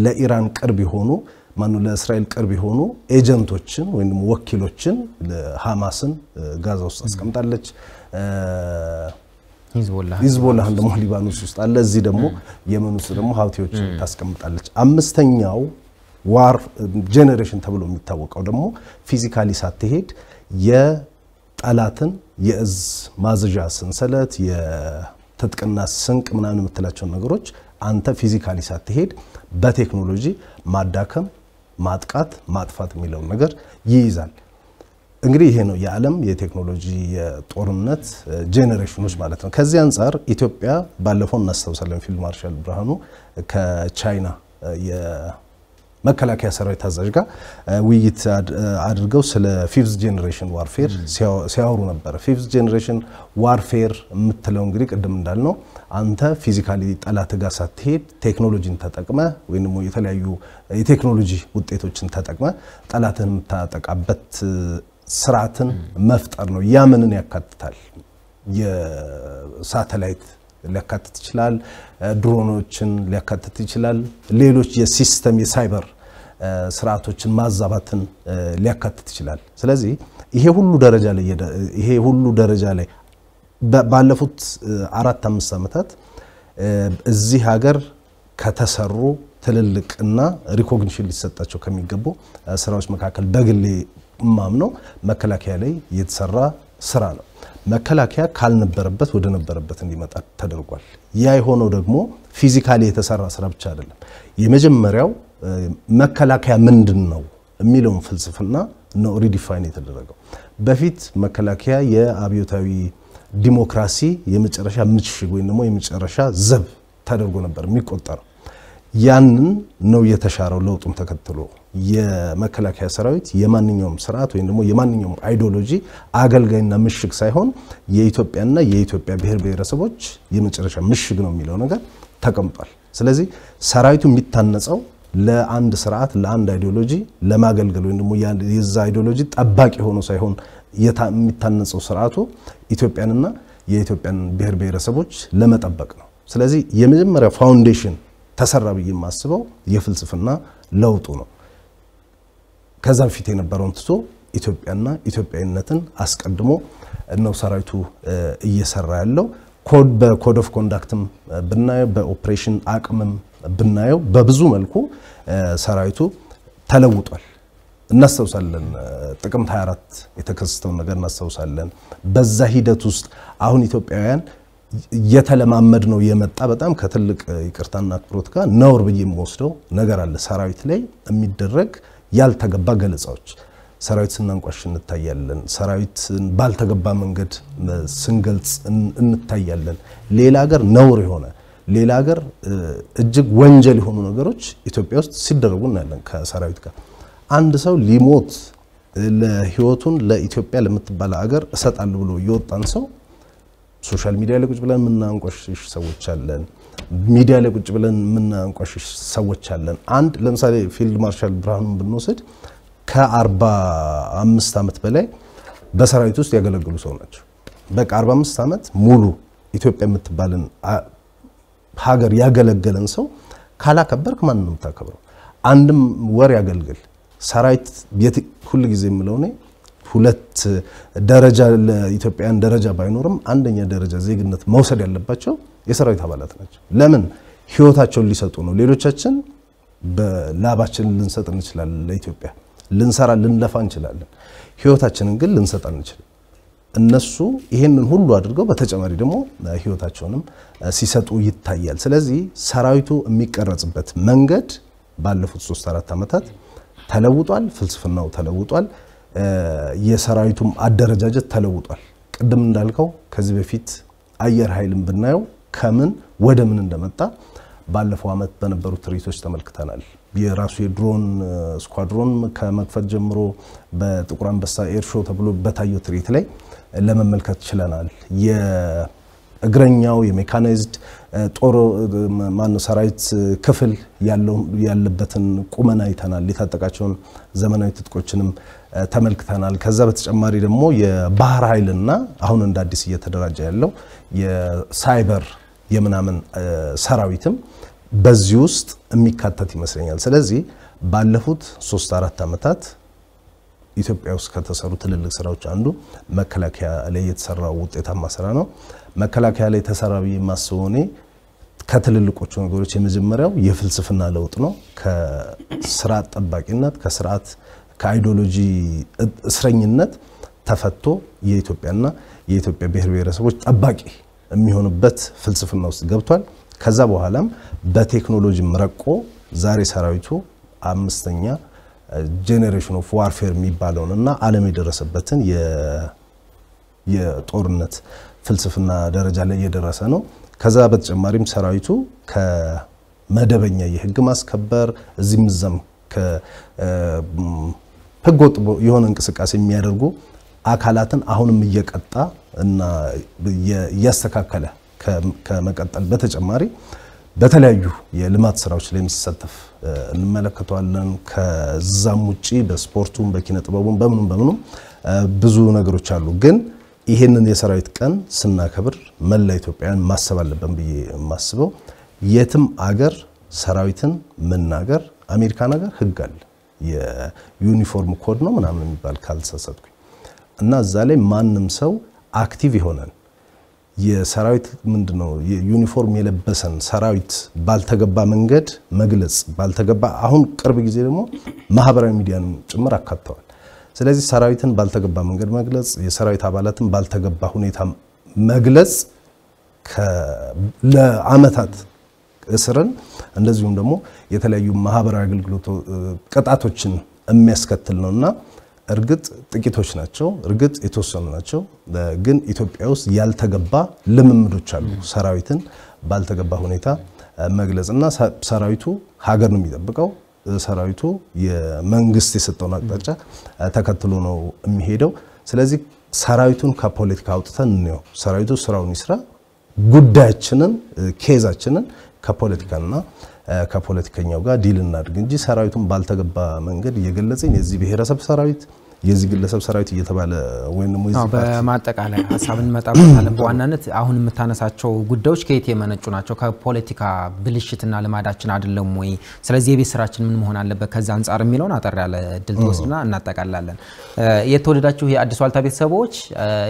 Speaker 1: ለኢራን ቅርብ የሆኑ ማኑ ለእስራኤል ቅርብ የሆኑ ኤጀንቶችን ወይም ወኪሎችን ለሃማስን ጋዛ ውስጥ አስቀምጣለች። ሂዝቦላህን ደግሞ ሊባኖስ ውስጥ አለ። እዚህ ደግሞ የመን ውስጥ ደግሞ ሀውቲዎችን ታስቀምጣለች። አምስተኛው ዋር ጄኔሬሽን ተብሎ የሚታወቀው ደግሞ ፊዚካሊ ሳትሄድ የጠላትን የእዝ ማዘዣ ሰንሰለት የትጥቅና ስንቅ ምናምን የምትላቸውን ነገሮች አንተ ፊዚካሊ ሳትሄድ በቴክኖሎጂ ማዳከም ማጥቃት፣ ማጥፋት የሚለውን ነገር ይይዛል። እንግዲህ ይሄ ነው የዓለም የቴክኖሎጂ የጦርነት ጄኔሬሽኖች ማለት ነው። ከዚህ አንጻር ኢትዮጵያ ባለፈው እናስታውሳለን፣ ፊልድ ማርሻል ብርሃኑ ከቻይና መከላከያ ሰራዊት አዛዥ ጋር ውይይት አድርገው ስለ ፊፍዝ ጄኔሬሽን ዋርፌር ሲያወሩ ነበረ። ፊፍዝ ጄኔሬሽን ዋርፌር የምትለው እንግዲህ ቅድም እንዳልነው አንተ ፊዚካሊ ጠላት ጋር ሳትሄድ ቴክኖሎጂን ተጠቅመ ወይም የተለያዩ የቴክኖሎጂ ውጤቶችን ተጠቅመ ጠላትን የምታጠቃበት ስርዓትን መፍጠር ነው። ያ ምንን ያካትታል? የሳተላይት ሊያካትት ይችላል። ድሮኖችን ሊያካትት ይችላል። ሌሎች የሲስተም የሳይበር ስርዓቶችን ማዛባትን ሊያካትት ይችላል። ስለዚህ ይሄ ሁሉ ደረጃ ላይ ይሄ ሁሉ ደረጃ ላይ ባለፉት አራት አምስት ዓመታት እዚህ ሀገር ከተሰሩ ትልልቅና ሪኮግኒሽን ሊሰጣቸው ከሚገቡ ስራዎች መካከል በግሌ ማምነው መከላከያ ላይ የተሰራ ስራ ነው። መከላከያ ካልነበረበት ወደ ነበረበት እንዲመጣ ተደርጓል። ያ የሆነው ደግሞ ፊዚካሊ የተሰራ ስራ ብቻ አይደለም። የመጀመሪያው መከላከያ ምንድን ነው የሚለውን ፍልስፍና ነው ሪዲፋይን የተደረገው። በፊት መከላከያ የአብዮታዊ ዲሞክራሲ የመጨረሻ ምሽግ ወይም ደግሞ የመጨረሻ ዘብ ተደርጎ ነበር የሚቆጠረው። ያንን ነው የተሻረው። ለውጡም ተከትሎ የመከላከያ ሰራዊት የማንኛውም ስርዓት ወይም ደግሞ የማንኛውም አይዲዮሎጂ አገልጋይና ምሽግ ሳይሆን የኢትዮጵያና የኢትዮጵያ ብሔር ብሔረሰቦች የመጨረሻ ምሽግ ነው የሚለው ነገር ተቀምጧል። ስለዚህ ሰራዊቱ የሚታነጸው ለአንድ ስርዓት፣ ለአንድ አይዲዮሎጂ ለማገልገል ወይም ደግሞ የዛ አይዲዮሎጂ ጠባቂ ሆኖ ሳይሆን የሚታነጸው ስርዓቱ ኢትዮጵያንና የኢትዮጵያን ብሔር ብሔረሰቦች ለመጠበቅ ነው። ስለዚህ የመጀመሪያ ፋውንዴሽን ተሰራ ብዬ የማስበው የፍልስፍና ለውጡ ነው። ከዛ በፊት የነበረውን ትቶ ኢትዮጵያና ኢትዮጵያዊነትን አስቀድሞ ነው ሰራዊቱ እየሰራ ያለው። በኮድ ኦፍ ኮንዳክትም ብናየው በኦፕሬሽን አቅምም ብናየው በብዙ መልኩ ሰራዊቱ ተለውጧል። እናስታውሳለን። ጥቅምት 24 የተከሰተውን ነገር እናስታውሳለን። በዛ ሂደት ውስጥ አሁን ኢትዮጵያውያን እየተለማመድ ነው የመጣ በጣም ከትልቅ ይቅርታና አክብሮት ጋር ነውር ብዬ የምወስደው ነገር አለ። ሰራዊት ላይ የሚደረግ ያልተገባ ገለጻዎች ሰራዊት ስናንቋሽ እንታያለን። ሰራዊትን ባልተገባ መንገድ ስንገልጽ እንታያለን። ሌላ ሀገር ነውር የሆነ ሌላ ሀገር እጅግ ወንጀል የሆኑ ነገሮች ኢትዮጵያ ውስጥ ሲደረጉ እናያለን ከሰራዊት ጋር አንድ ሰው ሊሞት ለህይወቱን ለኢትዮጵያ ለምትባል ሀገር እሰጣለሁ ብሎ የወጣን ሰው ሶሻል ሚዲያ ላይ ቁጭ ብለን የምናንቋሽሽ ሰዎች አለን። ሚዲያ ላይ ቁጭ ብለን የምናንቋሽሽ ሰዎች አለን። አንድ ለምሳሌ ፊልድ ማርሻል ብርሃኑን ብንወስድ ከአርባ አምስት ዓመት በላይ በሰራዊት ውስጥ ያገለግሉ ሰው ናቸው። በቃ 45 ዓመት ሙሉ ኢትዮጵያ የምትባልን ሀገር ያገለገለን ሰው ካላከበርክ ማን ነው የምታከብረው? አንድም ወር ያገልግል ሰራዊት ሁል ጊዜ የምለው እኔ ሁለት ደረጃ ለኢትዮጵያን ደረጃ ባይኖርም አንደኛ ደረጃ ዜግነት መውሰድ ያለባቸው የሰራዊት አባላት ናቸው። ለምን ህይወታቸውን ሊሰጡ ነው። ሌሎቻችን በላባችን ልንሰጥ እንችላለን፣ ለኢትዮጵያ ልንሰራ ልንለፋ እንችላለን። ህይወታችንን ግን ልንሰጥ አንችልም። እነሱ ይሄንን ሁሉ አድርገው በተጨማሪ ደግሞ ህይወታቸውንም ሲሰጡ ይታያል። ስለዚህ ሰራዊቱ የሚቀረጽበት መንገድ ባለፉት ሶስት አራት ዓመታት ተለውጧል። ፍልስፍናው ተለውጧል። የሰራዊቱም አደረጃጀት ተለውጧል። ቅድም እንዳልከው ከዚህ በፊት አየር ኃይልን ብናየው ከምን ወደ ምን እንደመጣ ባለፈው ዓመት በነበሩ ትርኢቶች ተመልክተናል። የራሱ የድሮን ስኳድሮን ከመክፈት ጀምሮ በጥቁር አንበሳ ኤርሾ ተብሎ በታየው ትርኢት ላይ ለመመልከት ችለናል። የእግረኛው የሜካናይዝድ ጦር ማነው ሰራዊት ክፍል ያለበትን ቁመና አይተናል። የታጠቃቸውን ዘመናዊ ትጥቆችንም ተመልክተናል። ከዛ በተጨማሪ ደግሞ የባህር ኃይልና አሁን እንደ አዲስ እየተደራጀ ያለው የሳይበር የምናምን ሰራዊትም በዚህ ውስጥ የሚካተት ይመስለኛል። ስለዚህ ባለፉት ሶስት አራት ዓመታት ኢትዮጵያ ውስጥ ከተሰሩ ትልልቅ ስራዎች አንዱ መከላከያ ላይ የተሰራው ውጤታማ ስራ ነው። መከላከያ ላይ ተሰራ ብዬ የማስበው እኔ ከትልልቆቹ ነገሮች የመጀመሪያው የፍልስፍና ለውጥ ነው። ከስርዓት ጠባቂነት ከስርዓት ከአይዲዮሎጂ እስረኝነት ተፈቶ የኢትዮጵያና የኢትዮጵያ ብሔር ብሔረሰቦች ጠባቂ የሚሆንበት ፍልስፍና ውስጥ ገብቷል። ከዛ በኋላም በቴክኖሎጂ ረቆ ዛሬ ሰራዊቱ አምስተኛ ጄኔሬሽን ኦፍ ዋርፌር የሚባለውን እና ዓለም የደረሰበትን የጦርነት ፍልስፍና ደረጃ ላይ እየደረሰ ነው። ከዛ በተጨማሪም ሰራዊቱ ከመደበኛ የህግ ማስከበር እዚህም እዛም ህገ ወጥ የሆነ እንቅስቃሴ የሚያደርጉ አካላትን አሁንም እየቀጣ እና እያስተካከለ ከመቀጠል በተጨማሪ በተለያዩ የልማት ስራዎች ላይ የሚሳተፍ እንመለከተዋለን። ከዛም ውጪ በስፖርቱም፣ በኪነ ጥበቡም፣ በምኑም በምኑም ብዙ ነገሮች አሉ ግን ይህንን የሰራዊት ቀን ስናከብር መላ ኢትዮጵያውያን ማሰብ አለብን ብዬ የማስበው የትም አገር ሰራዊትን መናገር አሜሪካ ነገር ህግ አለ። የዩኒፎርም ኮድ ነው ምናምን የሚባል ካልተሳሳትኩኝ እና እዛ ላይ ማንም ሰው አክቲቭ የሆነን የሰራዊት ምንድነው ዩኒፎርም የለበሰን ሰራዊት ባልተገባ መንገድ መግለጽ ባልተገባ አሁን ቅርብ ጊዜ ደግሞ ማህበራዊ ሚዲያን ጭምር አካተዋል። ስለዚህ ሰራዊትን ባልተገባ መንገድ መግለጽ፣ የሰራዊት አባላትን ባልተገባ ሁኔታ መግለጽ ለአመታት እስርን እንደዚሁም ደግሞ የተለያዩ ማህበራዊ አገልግሎት ቅጣቶችን የሚያስከትል ነው እና እርግጥ ጥቂቶች ናቸው፣ እርግጥ የተወሰኑ ናቸው። ግን ኢትዮጵያ ውስጥ ያልተገባ ልምምዶች አሉ። ሰራዊትን ባልተገባ ሁኔታ መግለጽ እና ሰራዊቱ ሀገር ነው የሚጠብቀው ሰራዊቱ የመንግስት የሰጠውን አቅጣጫ ተከትሎ ነው የሚሄደው። ስለዚህ ሰራዊቱን ከፖለቲካ አውጥተን እንየው። ሰራዊቱ ስራውን ይስራ። ጉዳያችንን ኬዛችንን ከፖለቲካና ከፖለቲከኛው ጋር ዲል እናድርግ እንጂ ሰራዊቱን ባልተገባ መንገድ እየገለጽን የዚህ ብሔረሰብ ሰራዊት የዚህ ግለሰብ ሰራዊት እየተባለ ወይም ደግሞ
Speaker 2: በማጠቃለያ ሀሳብ እንመጣበታለን። በዋናነት አሁን የምታነሳቸው ጉዳዮች ከየት የመነጩ ናቸው? ከፖለቲካ ብልሽትና ልማዳችን አይደለም ወይ? ስለዚህ የቤት ስራችን ምን መሆን አለበት ከዛ አንጻር የሚለውን አጠር ያለ እድል ትወስድና እናጠቃላለን። የተወደዳችሁ የአዲስ ዋልታ ቤተሰቦች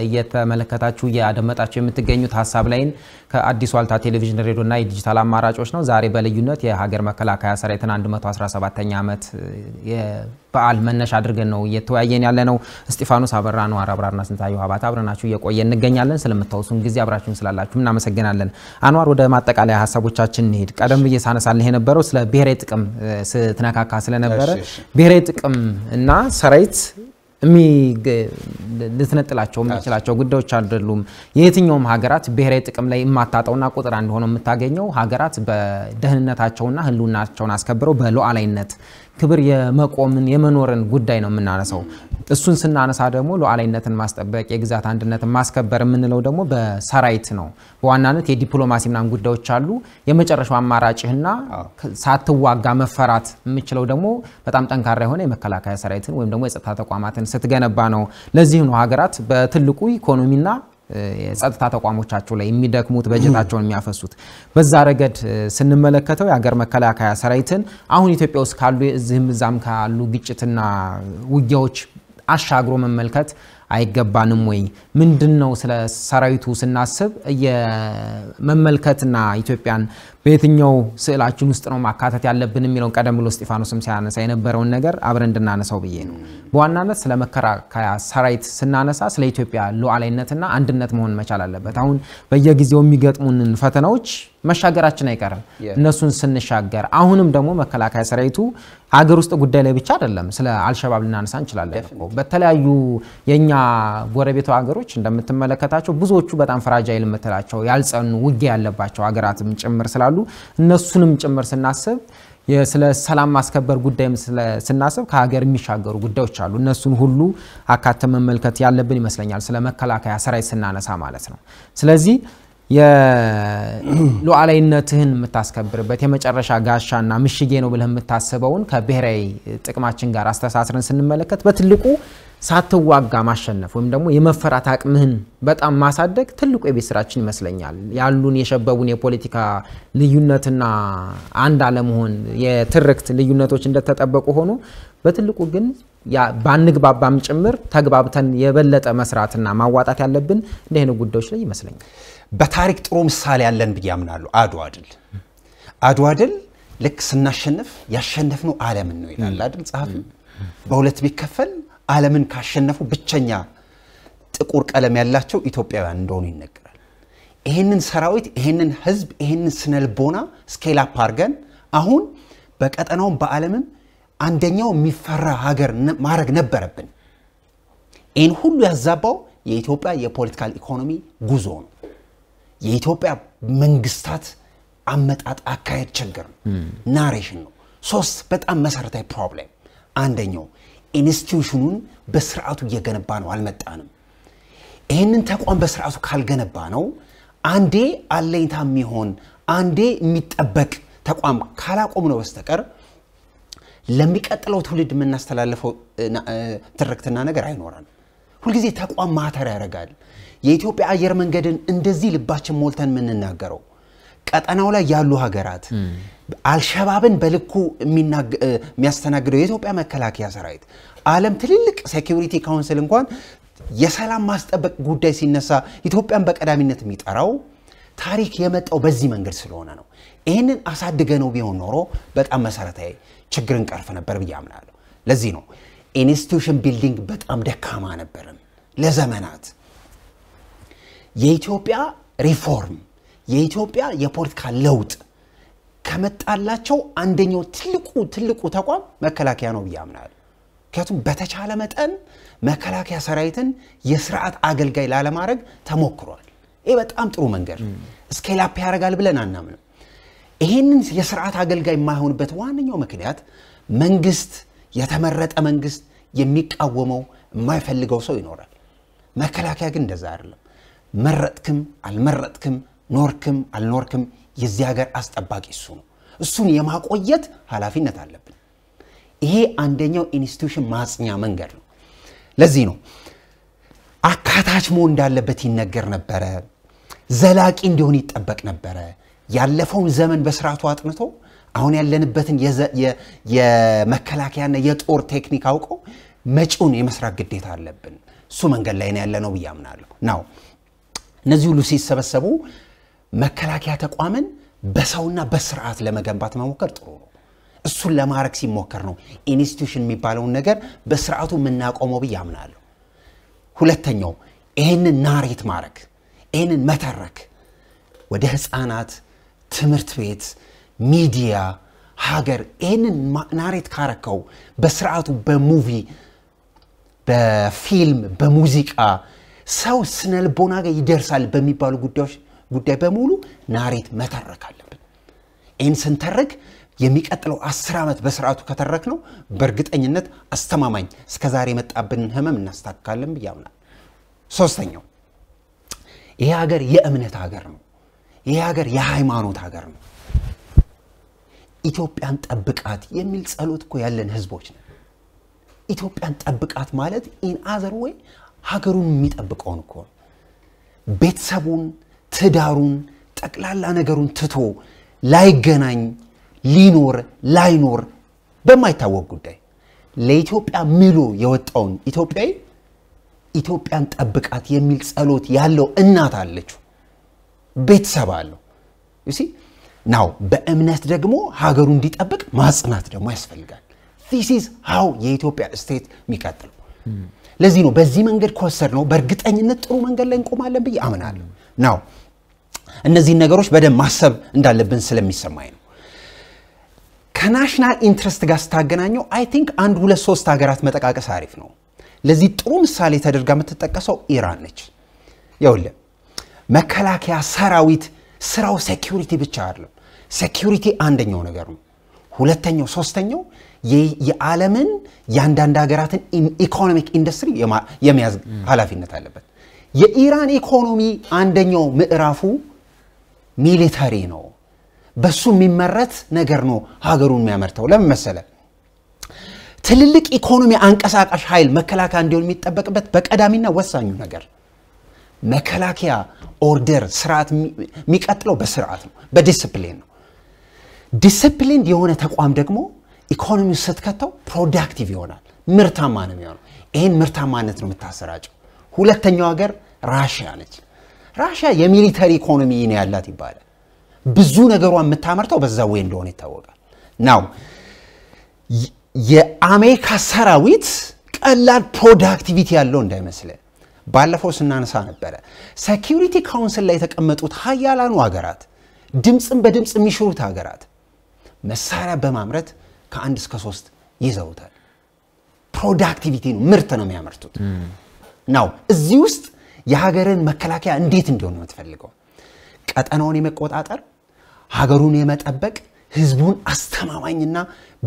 Speaker 2: እየተመለከታችሁ እያደመጣችሁ የምትገኙት ሀሳብ ላይን ከአዲሱ ዋልታ ቴሌቪዥን ሬዲዮና የዲጂታል አማራጮች ነው። ዛሬ በልዩነት የሀገር መከላከያ ሰራዊትን 117ኛ ዓመት በዓል መነሻ አድርገን ነው እየተወያየን ያለ ነው። እስጢፋኖስ አበራ ነው አራብራርና ስንታየሁ አባት አብረናችሁ እየቆየ እንገኛለን። ስለምታወሱን ጊዜ አብራችሁን ስላላችሁ እናመሰግናለን። አንዋር፣ ወደ ማጠቃለያ ሀሳቦቻችን እንሄድ። ቀደም ብዬ ሳነሳልህ የነበረው ስለ ብሔራዊ ጥቅም ስትነካካ ስለነበረ ብሔራዊ ጥቅም እና ሰራዊት ልትነጥላቸው የሚችላቸው ጉዳዮች አይደሉም። የየትኛውም ሀገራት ብሔራዊ ጥቅም ላይ የማታጠውና ቁጥር አንድ ሆነው የምታገኘው ሀገራት በደህንነታቸውና ህልውናቸውን አስከብረው በሉዓላዊነት ክብር የመቆምን የመኖርን ጉዳይ ነው የምናነሳው። እሱን ስናነሳ ደግሞ ሉዓላዊነትን ማስጠበቅ የግዛት አንድነትን ማስከበር የምንለው ደግሞ በሰራዊት ነው። በዋናነት የዲፕሎማሲ ምናምን ጉዳዮች አሉ። የመጨረሻው አማራጭህና ሳትዋጋ መፈራት የምችለው ደግሞ በጣም ጠንካራ የሆነ የመከላከያ ሰራዊትን ወይም ደግሞ የጸጥታ ተቋማትን ስትገነባ ነው። ለዚህ ነው ሀገራት በትልቁ ኢኮኖሚና የጸጥታ ተቋሞቻቸው ላይ የሚደክሙት በጀታቸውን የሚያፈሱት። በዛ ረገድ ስንመለከተው የሀገር መከላከያ ሰራዊትን አሁን ኢትዮጵያ ውስጥ ካሉ እዚህም እዛም ካሉ ግጭትና ውጊያዎች አሻግሮ መመልከት አይገባንም ወይ? ምንድን ነው ስለ ሰራዊቱ ስናስብ የመመልከትና ኢትዮጵያን በየትኛው ስዕላችን ውስጥ ነው ማካተት ያለብን የሚለውን ቀደም ብሎ እስጢፋኖስም ሲያነሳ የነበረውን ነገር አብረን እንድናነሳው ብዬ ነው። በዋናነት ስለ መከላከያ ሰራዊት ስናነሳ ስለ ኢትዮጵያ ሉዓላዊነትና አንድነት መሆን መቻል አለበት። አሁን በየጊዜው የሚገጥሙንን ፈተናዎች መሻገራችን አይቀርም። እነሱን ስንሻገር አሁንም ደግሞ መከላከያ ሰራዊቱ ሀገር ውስጥ ጉዳይ ላይ ብቻ አይደለም። ስለ አልሸባብ ልናነሳ እንችላለን። በተለያዩ የእኛ ጎረቤቱ ሀገሮች እንደምትመለከታቸው ብዙዎቹ በጣም ፍራጃይል የምትላቸው ያልጸኑ ውጊያ ያለባቸው ሀገራትም ጭምር ስላሉ አሉ። እነሱንም ጭምር ስናስብ ስለ ሰላም ማስከበር ጉዳይም ስናስብ ከሀገር የሚሻገሩ ጉዳዮች አሉ። እነሱን ሁሉ አካተ መመልከት ያለብን ይመስለኛል፣ ስለ መከላከያ ሰራዊት ስናነሳ ማለት ነው። ስለዚህ የሉዓላዊነትህን የምታስከብርበት የመጨረሻ ጋሻና ምሽጌ ነው ብለህ የምታስበውን ከብሔራዊ ጥቅማችን ጋር አስተሳስረን ስንመለከት በትልቁ ሳትዋጋ ማሸነፍ ወይም ደግሞ የመፈራት አቅምህን በጣም ማሳደግ ትልቁ የቤት ስራችን ይመስለኛል። ያሉን የሸበቡን የፖለቲካ ልዩነትና አንድ አለመሆን የትርክት ልዩነቶች እንደተጠበቁ ሆኖ በትልቁ ግን ባንግባባም ጭምር ተግባብተን የበለጠ
Speaker 3: መስራትና ማዋጣት ያለብን እንደህን ጉዳዮች ላይ ይመስለኛል። በታሪክ ጥሩ ምሳሌ ያለን ብዬ አምናለሁ። አድዋ ድል አድዋ ድል ልክ ስናሸንፍ ያሸነፍነው አለምን ነው ይላል አድል ጸሐፊው። በሁለት ቢከፈል ዓለምን ካሸነፉ ብቸኛ ጥቁር ቀለም ያላቸው ኢትዮጵያውያን እንደሆኑ ይነገራል። ይህንን ሰራዊት፣ ይህንን ህዝብ፣ ይህንን ስነልቦና ስኬላፕ አድርገን አሁን በቀጠናውም በዓለምም አንደኛው የሚፈራ ሀገር ማድረግ ነበረብን። ይህን ሁሉ ያዛባው የኢትዮጵያ የፖለቲካል ኢኮኖሚ ጉዞ ነው። የኢትዮጵያ መንግስታት አመጣጥ አካሄድ ችግር ነው። ናሬሽን ነው። ሶስት በጣም መሰረታዊ ፕሮብሌም አንደኛው ኢንስቲቱሽኑን በስርዓቱ እየገነባ ነው፣ አልመጣንም። ይህንን ተቋም በስርዓቱ ካልገነባ ነው አንዴ አለኝታ የሚሆን አንዴ የሚጠበቅ ተቋም ካላቆም ነው በስተቀር ለሚቀጥለው ትውልድ የምናስተላልፈው ትርክትና ነገር አይኖረን። ሁልጊዜ ተቋም ማተር ያደርጋል። የኢትዮጵያ አየር መንገድን እንደዚህ ልባችን ሞልተን የምንናገረው ቀጠናው ላይ ያሉ ሀገራት አልሸባብን በልኩ የሚያስተናግደው የኢትዮጵያ መከላከያ ሰራዊት ዓለም ትልልቅ ሴኪሪቲ ካውንስል እንኳን የሰላም ማስጠበቅ ጉዳይ ሲነሳ ኢትዮጵያን በቀዳሚነት የሚጠራው ታሪክ የመጣው በዚህ መንገድ ስለሆነ ነው። ይህንን አሳድገ ነው ቢሆን ኖሮ በጣም መሰረታዊ ችግርን ቀርፍ ነበር ብዬ አምናለሁ። ለዚህ ነው ኢንስቲቱሽን ቢልዲንግ በጣም ደካማ ነበርን ለዘመናት። የኢትዮጵያ ሪፎርም የኢትዮጵያ የፖለቲካ ለውጥ ከመጣላቸው አንደኛው ትልቁ ትልቁ ተቋም መከላከያ ነው ብዬ አምናለሁ። ምክንያቱም በተቻለ መጠን መከላከያ ሰራዊትን የስርዓት አገልጋይ ላለማድረግ ተሞክሯል። ይህ በጣም ጥሩ መንገድ ስኬላፕ ያደርጋል ብለን አናምንም። ይህንን የስርዓት አገልጋይ የማይሆንበት ዋነኛው ምክንያት መንግስት፣ የተመረጠ መንግስት የሚቃወመው የማይፈልገው ሰው ይኖራል። መከላከያ ግን እንደዛ አይደለም። መረጥክም አልመረጥክም፣ ኖርክም አልኖርክም የዚህ ሀገር አስጠባቂ እሱ ነው። እሱን የማቆየት ኃላፊነት አለብን። ይሄ አንደኛው ኢንስቲቱሽን ማጽኛ መንገድ ነው። ለዚህ ነው አካታች መሆን እንዳለበት ይነገር ነበረ። ዘላቂ እንዲሆን ይጠበቅ ነበረ። ያለፈውን ዘመን በስርዓቱ አጥንቶ አሁን ያለንበትን የመከላከያና የጦር ቴክኒክ አውቀው መጪውን የመስራት ግዴታ አለብን። እሱ መንገድ ላይ ያለ ነው ብዬ አምናለሁ። ናው እነዚህ ሁሉ ሲሰበሰቡ መከላከያ ተቋምን በሰውና በስርዓት ለመገንባት መሞከር ጥሩ ነው። እሱን ለማድረግ ሲሞከር ነው ኢንስቲቱሽን የሚባለውን ነገር በስርዓቱ የምናቆመው ብዬ አምናለሁ። ሁለተኛው ይህንን ናሬት ማድረግ ይህንን መተረክ ወደ ህፃናት ትምህርት ቤት፣ ሚዲያ፣ ሀገር ይህንን ናሬት ካረከው በስርዓቱ በሙቪ በፊልም፣ በሙዚቃ ሰው ስነ ልቦና ጋር ይደርሳል በሚባሉ ጉዳዮች ጉዳይ በሙሉ ናሬት መተረክ አለብን። ይህን ስንተርክ የሚቀጥለው አስር ዓመት በስርዓቱ ከተረክ ነው በእርግጠኝነት አስተማማኝ እስከዛሬ የመጣብንን ህመም እናስታካለን ብዬ ሶስተኛው ይሄ ሀገር የእምነት ሀገር ነው። ይሄ ሀገር የሃይማኖት ሀገር ነው። ኢትዮጵያን ጠብቃት የሚል ጸሎት እኮ ያለን ህዝቦች ነው። ኢትዮጵያን ጠብቃት ማለት ኢን አዘር ወይ ሀገሩን የሚጠብቀውን እኮ ቤተሰቡን፣ ትዳሩን ጠቅላላ ነገሩን ትቶ ላይገናኝ ሊኖር ላይኖር በማይታወቅ ጉዳይ ለኢትዮጵያ ምሎ የወጣውን ኢትዮጵያዊ ኢትዮጵያን ጠብቃት የሚል ጸሎት ያለው እናት አለችው፣ ቤተሰብ አለው። ሲ ናው በእምነት ደግሞ ሀገሩ እንዲጠብቅ ማጽናት ደግሞ ያስፈልጋል። ዚስ ኢዝ ሃው የኢትዮጵያ ስቴት የሚቀጥለው። hmm. ለዚህ ነው በዚህ መንገድ ከወሰድ ነው በእርግጠኝነት ጥሩ መንገድ ላይ እንቆማለን ብዬ አምናለሁ ናው እነዚህን ነገሮች በደንብ ማሰብ እንዳለብን ስለሚሰማኝ ነው። ከናሽናል ኢንትረስት ጋር ስታገናኘው አይ ቲንክ አንድ ሁለት ሶስት ሀገራት መጠቃቀስ አሪፍ ነው። ለዚህ ጥሩ ምሳሌ ተደርጋ የምትጠቀሰው ኢራን ነች። የውለ መከላከያ ሰራዊት ስራው ሴኪሪቲ ብቻ አይደለም። ሴኪሪቲ አንደኛው ነገር ነው። ሁለተኛው፣ ሶስተኛው የዓለምን የአንዳንድ ሀገራትን ኢኮኖሚክ ኢንዱስትሪ የመያዝ ኃላፊነት አለበት። የኢራን ኢኮኖሚ አንደኛው ምዕራፉ ሚሊተሪ ነው። በሱ የሚመረት ነገር ነው ሀገሩን የሚያመርተው። ለምን መሰለ? ትልልቅ ኢኮኖሚ አንቀሳቃሽ ኃይል መከላከያ እንዲሆን የሚጠበቅበት በቀዳሚና ወሳኙ ነገር መከላከያ ኦርደር ስርዓት የሚቀጥለው በስርዓት ነው፣ በዲስፕሊን ነው። ዲስፕሊን የሆነ ተቋም ደግሞ ኢኮኖሚ ስትከተው ፕሮዳክቲቭ ይሆናል፣ ምርታማ ነው የሚሆነው። ይህን ምርታማነት ነው የምታሰራጨው። ሁለተኛው ሀገር ራሽያ ነች። ራሽያ የሚሊተሪ ኢኮኖሚ ነው ያላት ይባላል። ብዙ ነገሯ የምታመርተው በዛ ወይ እንደሆነ ይታወቃል። ናው የአሜሪካ ሰራዊት ቀላል ፕሮዳክቲቪቲ ያለው እንዳይመስለ ባለፈው ስናነሳ ነበረ። ሴኪሪቲ ካውንስል ላይ የተቀመጡት ሀያላኑ ሀገራት ድምፅን በድምፅ የሚሽሩት ሀገራት መሳሪያ በማምረት ከአንድ እስከ ሶስት ይዘውታል። ፕሮዳክቲቪቲ ነው፣ ምርት ነው የሚያመርቱት። ናው እዚህ ውስጥ የሀገርን መከላከያ እንዴት እንዲሆን የምትፈልገው? ቀጠናውን የመቆጣጠር ሀገሩን የመጠበቅ ህዝቡን አስተማማኝና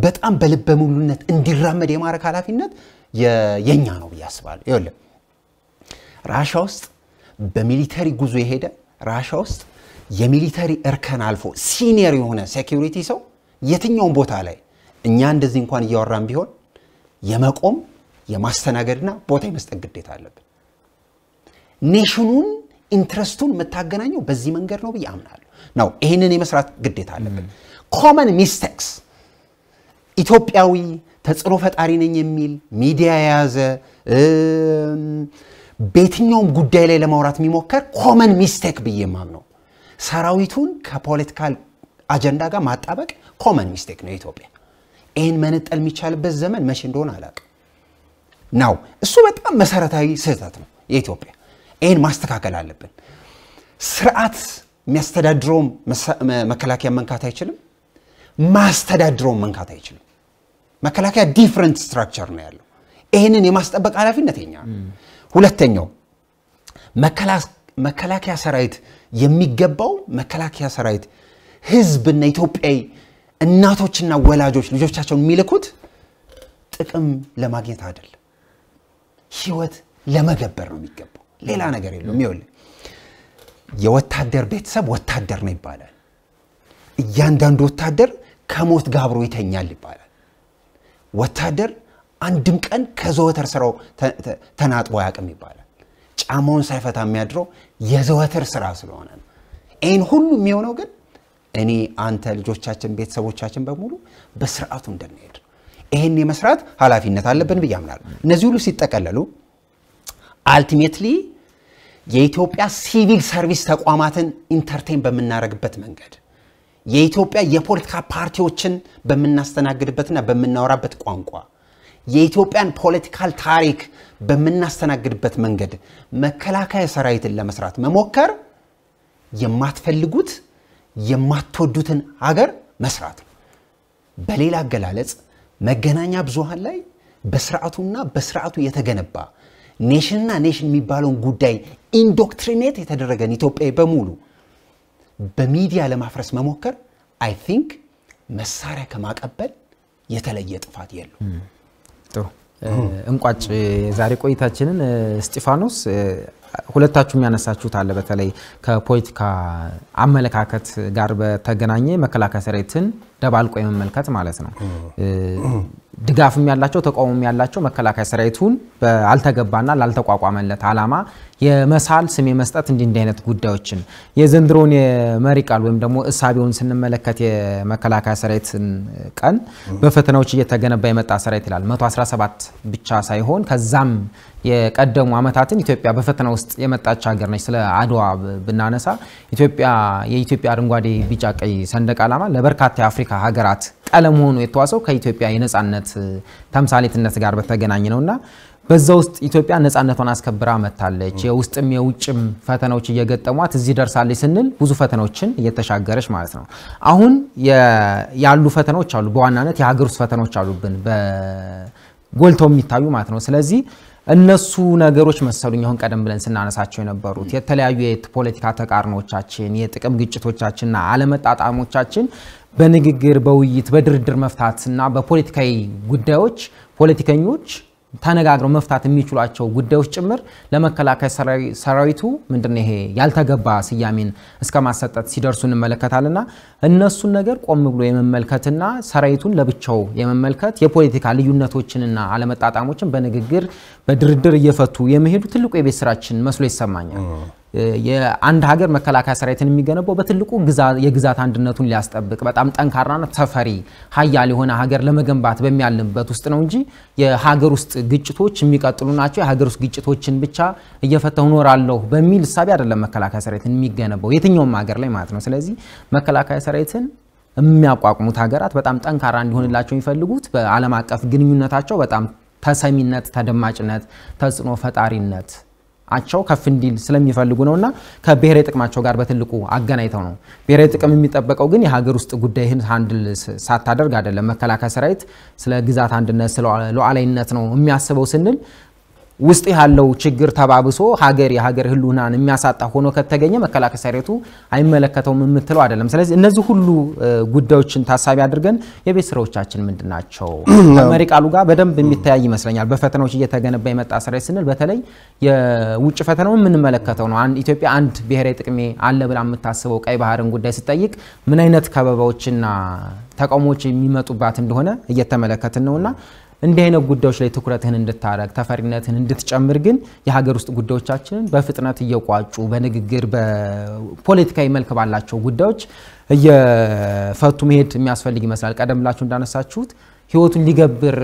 Speaker 3: በጣም በልበ ሙሉነት እንዲራመድ የማድረግ ኃላፊነት የኛ ነው ብዬ አስባለሁ። ይኸውልህ ራሻ ውስጥ በሚሊተሪ ጉዞ የሄደ ራሻ ውስጥ የሚሊተሪ እርከን አልፎ ሲኒየር የሆነ ሴኪሪቲ ሰው የትኛውን ቦታ ላይ እኛ እንደዚህ እንኳን እያወራን ቢሆን የመቆም የማስተናገድና ቦታ የመስጠት ግዴታ አለብን። ኔሽኑን ኢንትረስቱን የምታገናኘው በዚህ መንገድ ነው ብዬ አምናለሁ ነው ይህንን የመስራት ግዴታ አለብን ኮመን ሚስቴክስ ኢትዮጵያዊ ተጽዕኖ ፈጣሪ ነኝ የሚል ሚዲያ የያዘ በየትኛውም ጉዳይ ላይ ለማውራት የሚሞከር ኮመን ሚስቴክ ብዬ ማምነው ሰራዊቱን ከፖለቲካል አጀንዳ ጋር ማጣበቅ ኮመን ሚስቴክ ነው ኢትዮጵያ ይህን መነጠል የሚቻልበት ዘመን መቼ እንደሆነ አላቅ ነው እሱ በጣም መሰረታዊ ስህተት ነው የኢትዮጵያ ይህን ማስተካከል አለብን። ስርዓት የሚያስተዳድረውም መከላከያ መንካት አይችልም፣ ማስተዳድረውም መንካት አይችልም። መከላከያ ዲፍረንት ስትራክቸር ነው ያለው። ይህንን የማስጠበቅ ኃላፊነት የኛ። ሁለተኛው መከላከያ ሰራዊት የሚገባው መከላከያ ሰራዊት ህዝብና ኢትዮጵያዊ እናቶችና ወላጆች ልጆቻቸውን የሚልኩት ጥቅም ለማግኘት አይደለም፣ ህይወት ለመገበር ነው የሚገባው። ሌላ ነገር የለውም። ይኸውልህ የወታደር ቤተሰብ ወታደር ነው ይባላል። እያንዳንዱ ወታደር ከሞት ጋር አብሮ ይተኛል ይባላል። ወታደር አንድም ቀን ከዘወትር ስራው ተናጥቦ አያውቅም ይባላል። ጫማውን ሳይፈታ የሚያድረው የዘወትር ስራ ስለሆነ ነው። ይህን ሁሉ የሚሆነው ግን እኔ፣ አንተ፣ ልጆቻችን፣ ቤተሰቦቻችን በሙሉ በስርዓቱ እንደሚሄድ ይህን የመስራት ኃላፊነት አለብን ብዬ አምናለሁ። እነዚህ ሁሉ ሲጠቀለሉ አልቲሜትሊ የኢትዮጵያ ሲቪል ሰርቪስ ተቋማትን ኢንተርቴን በምናደርግበት መንገድ የኢትዮጵያ የፖለቲካ ፓርቲዎችን በምናስተናግድበትና በምናወራበት ቋንቋ የኢትዮጵያን ፖለቲካል ታሪክ በምናስተናግድበት መንገድ መከላከያ ሰራዊትን ለመስራት መሞከር የማትፈልጉት የማትወዱትን ሀገር መስራት ነው። በሌላ አገላለጽ መገናኛ ብዙሃን ላይ በስርዓቱና በስርዓቱ የተገነባ ኔሽንና ኔሽን የሚባለውን ጉዳይ ኢንዶክትሪኔት የተደረገን ኢትዮጵያዊ በሙሉ በሚዲያ ለማፍረስ መሞከር አይ ቲንክ መሳሪያ ከማቀበል የተለየ ጥፋት የሉ።
Speaker 2: ጥሩ እንቋጭ የዛሬ ቆይታችንን። እስጢፋኖስ ሁለታችሁም ያነሳችሁት አለ። በተለይ ከፖለቲካ አመለካከት ጋር በተገናኘ መከላከያ ሰራዊትን ደባልቆ የመመልከት ማለት ነው። ድጋፍም ያላቸው ተቃውሞም ያላቸው መከላከያ ሰራዊቱን አልተገባና ላልተቋቋመለት አላማ የመሳል ስም የመስጠት እንዲህ እንዲህ አይነት ጉዳዮችን የዘንድሮውን የመሪ ቃል ወይም ደግሞ እሳቤውን ስንመለከት የመከላከያ ሰራዊትን ቀን በፈተናዎች እየተገነባ የመጣ ሰራዊት ይላል። 117 ብቻ ሳይሆን ከዛም የቀደሙ ዓመታትን ኢትዮጵያ በፈተና ውስጥ ውስጥ የመጣች ሀገር ነች። ስለ አድዋ ብናነሳ ኢትዮጵያ የኢትዮጵያ አረንጓዴ፣ ቢጫ፣ ቀይ ሰንደቅ ዓላማ ለበርካታ የአፍሪካ ሀገራት ቀለም ሆኖ የተዋሰው ከኢትዮጵያ የነፃነት ተምሳሌትነት ጋር በተገናኘ እና በዛ ውስጥ ኢትዮጵያ ነፃነቷን አስከብራ መታለች። የውስጥም የውጭም ፈተናዎች እየገጠሟት እዚህ ደርሳለች ስንል ብዙ ፈተናዎችን እየተሻገረች ማለት ነው። አሁን ያሉ ፈተናዎች አሉ፣ በዋናነት የሀገር ውስጥ ፈተናዎች አሉብን ጎልተው የሚታዩ ማለት ነው። ስለዚህ እነሱ ነገሮች መሰሉኝ አሁን ቀደም ብለን ስናነሳቸው የነበሩት የተለያዩ የፖለቲካ ተቃርኖቻችን፣ የጥቅም ግጭቶቻችንና አለመጣጣሞቻችን በንግግር፣ በውይይት፣ በድርድር መፍታትና በፖለቲካዊ ጉዳዮች ፖለቲከኞች ተነጋግረው መፍታት የሚችሏቸው ጉዳዮች ጭምር ለመከላከያ ሰራዊቱ ምንድን ይሄ ያልተገባ ስያሜን እስከ ማሰጠት ሲደርሱ እንመለከታልና እነሱን ነገር ቆም ብሎ የመመልከትና ሰራዊቱን ለብቻው የመመልከት የፖለቲካ ልዩነቶችንና አለመጣጣሞችን በንግግር በድርድር እየፈቱ የመሄዱ ትልቁ የቤት ስራችን መስሎ ይሰማኛል። የአንድ ሀገር መከላከያ ሰራዊትን የሚገነባው በትልቁ የግዛት አንድነቱን ሊያስጠብቅ በጣም ጠንካራና ተፈሪ ሀያል የሆነ ሀገር ለመገንባት በሚያልምበት ውስጥ ነው እንጂ የሀገር ውስጥ ግጭቶች የሚቀጥሉ ናቸው፣ የሀገር ውስጥ ግጭቶችን ብቻ እየፈተው እኖራለሁ በሚል እሳቤ አይደለም መከላከያ ሰራዊትን የሚገነባው የትኛውም ሀገር ላይ ማለት ነው። ስለዚህ መከላከያ ሰራዊትን የሚያቋቁሙት ሀገራት በጣም ጠንካራ እንዲሆንላቸው የሚፈልጉት በዓለም አቀፍ ግንኙነታቸው በጣም ተሰሚነት፣ ተደማጭነት፣ ተጽዕኖ ፈጣሪነት አቸው ከፍ እንዲል ስለሚፈልጉ ነውና ከብሔራዊ ጥቅማቸው ጋር በትልቁ አገናኝተው ነው። ብሔራዊ ጥቅም የሚጠበቀው ግን የሀገር ውስጥ ጉዳይህን ሀንድል ሳታደርግ አይደለም። መከላከያ ሰራዊት ስለ ግዛት አንድነት፣ ስለ ሉዓላዊነት ነው የሚያስበው ስንል ውስጥ ያለው ችግር ተባብሶ ሀገር የሀገር ህልውናን የሚያሳጣ ሆኖ ከተገኘ መከላከያ ሰራዊቱ አይመለከተውም የምትለው አይደለም። ስለዚህ እነዚህ ሁሉ ጉዳዮችን ታሳቢ አድርገን የቤት ስራዎቻችን ምንድን ናቸው? መሪ ቃሉ ጋር በደንብ የሚተያይ ይመስለኛል። በፈተናዎች እየተገነባ የመጣ ሰራዊት ስንል በተለይ የውጭ ፈተናው የምንመለከተው ነው። ኢትዮጵያ አንድ ብሔራዊ ጥቅሜ አለ ብላ የምታስበው ቀይ ባህርን ጉዳይ ስጠይቅ ምን አይነት ከበባዎችና ተቃውሞዎች የሚመጡባት እንደሆነ እየተመለከትን ነውና እንዲህ አይነት ጉዳዮች ላይ ትኩረትህን እንድታረግ ተፈሪነትን እንድትጨምር ግን የሀገር ውስጥ ጉዳዮቻችንን በፍጥነት እየቋጩ በንግግር በፖለቲካዊ መልክ ባላቸው ጉዳዮች እየፈቱ መሄድ የሚያስፈልግ ይመስላል። ቀደም ብላችሁ እንዳነሳችሁት ህይወቱን ሊገብር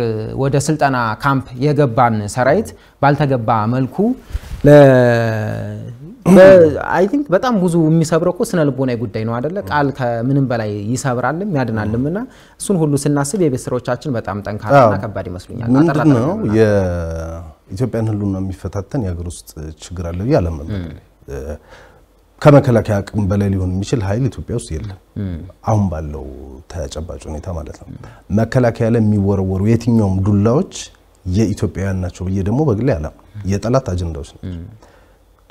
Speaker 2: ወደ ስልጠና ካምፕ የገባን ሰራዊት ባልተገባ መልኩ አይ ቲንክ በጣም ብዙ የሚሰብረው እኮ ስነ ልቦናዊ ጉዳይ ነው አደለ? ቃል ከምንም በላይ ይሰብራልም ያድናልም። እና እሱን ሁሉ ስናስብ የቤት ስራዎቻችን በጣም ጠንካራና ከባድ ይመስሉኛል። ምንድነው
Speaker 1: የኢትዮጵያን ህልውና የሚፈታተን የሀገር ውስጥ ችግር አለ ብዬ አላምንም። ከመከላከያ አቅም በላይ ሊሆን የሚችል ኃይል ኢትዮጵያ ውስጥ የለም፣ አሁን ባለው ተጨባጭ ሁኔታ ማለት ነው። መከላከያ ላይ የሚወረወሩ የትኛውም ዱላዎች የኢትዮጵያውያን ናቸው ብዬ ደግሞ በግሌ አላምንም። የጠላት አጀንዳዎች ናቸው።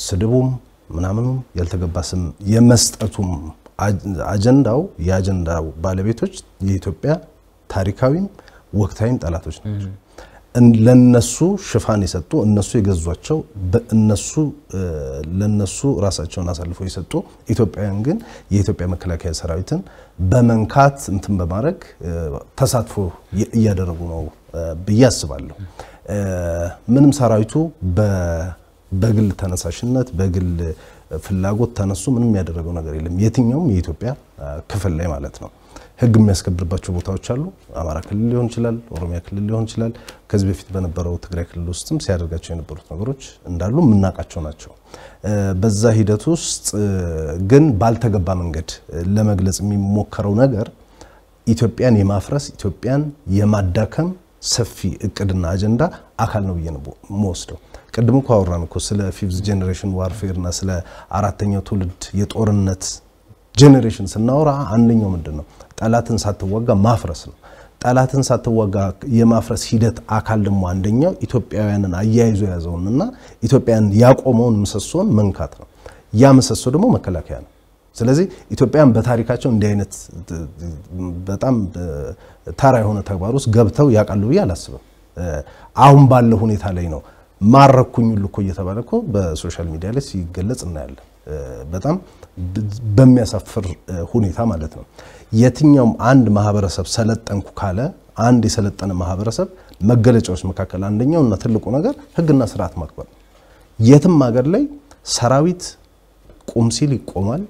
Speaker 1: ስድቡም ምናምኑም ያልተገባ ስም የመስጠቱም አጀንዳው የአጀንዳው ባለቤቶች የኢትዮጵያ ታሪካዊም ወቅታዊም ጠላቶች ናቸው። ለነሱ ሽፋን የሰጡ እነሱ የገዟቸው በእነሱ ለነሱ ራሳቸውን አሳልፈው የሰጡ ኢትዮጵያውያን ግን የኢትዮጵያ መከላከያ ሰራዊትን በመንካት እንትን በማድረግ ተሳትፎ እያደረጉ ነው ብዬ አስባለሁ። ምንም ሰራዊቱ በግል ተነሳሽነት በግል ፍላጎት ተነሱ ምንም ያደረገው ነገር የለም። የትኛውም የኢትዮጵያ ክፍል ላይ ማለት ነው። ህግ የሚያስከብርባቸው ቦታዎች አሉ። አማራ ክልል ሊሆን ይችላል፣ ኦሮሚያ ክልል ሊሆን ይችላል። ከዚህ በፊት በነበረው ትግራይ ክልል ውስጥም ሲያደርጋቸው የነበሩት ነገሮች እንዳሉ የምናውቃቸው ናቸው። በዛ ሂደት ውስጥ ግን ባልተገባ መንገድ ለመግለጽ የሚሞከረው ነገር ኢትዮጵያን የማፍረስ ኢትዮጵያን የማዳከም ሰፊ እቅድና አጀንዳ አካል ነው ብዬ ነው የምወስደው። ቅድም እኮ አወራን እኮ ስለ ፊፍዝ ጄኔሬሽን ዋርፌር እና ስለ አራተኛው ትውልድ የጦርነት ጄኔሬሽን ስናወራ አንደኛው ምንድን ነው ጠላትን ሳትዋጋ ማፍረስ ነው። ጠላትን ሳትዋጋ የማፍረስ ሂደት አካል ደግሞ አንደኛው ኢትዮጵያውያንን አያይዞ እና ኢትዮጵያን ያቆመውን ምሰሶን መንካት ነው። ያ ምሰሶ ደግሞ መከላከያ ነው። ስለዚህ ኢትዮጵያን በታሪካቸው እንዲህ አይነት በጣም ተራ የሆነ ተግባር ውስጥ ገብተው ያውቃሉ ብዬ አላስብም። አሁን ባለው ሁኔታ ላይ ነው ማረኩኝ ሁሉ እኮ እየተባለ እኮ በሶሻል ሚዲያ ላይ ሲገለጽ እናያለን። በጣም በሚያሳፍር ሁኔታ ማለት ነው። የትኛውም አንድ ማህበረሰብ ሰለጠንኩ ካለ አንድ የሰለጠነ ማህበረሰብ መገለጫዎች መካከል አንደኛው እና ትልቁ ነገር ህግና ስርዓት ማክበር ነው። የትም ሀገር ላይ ሰራዊት ቁም ሲል ይቆማል፣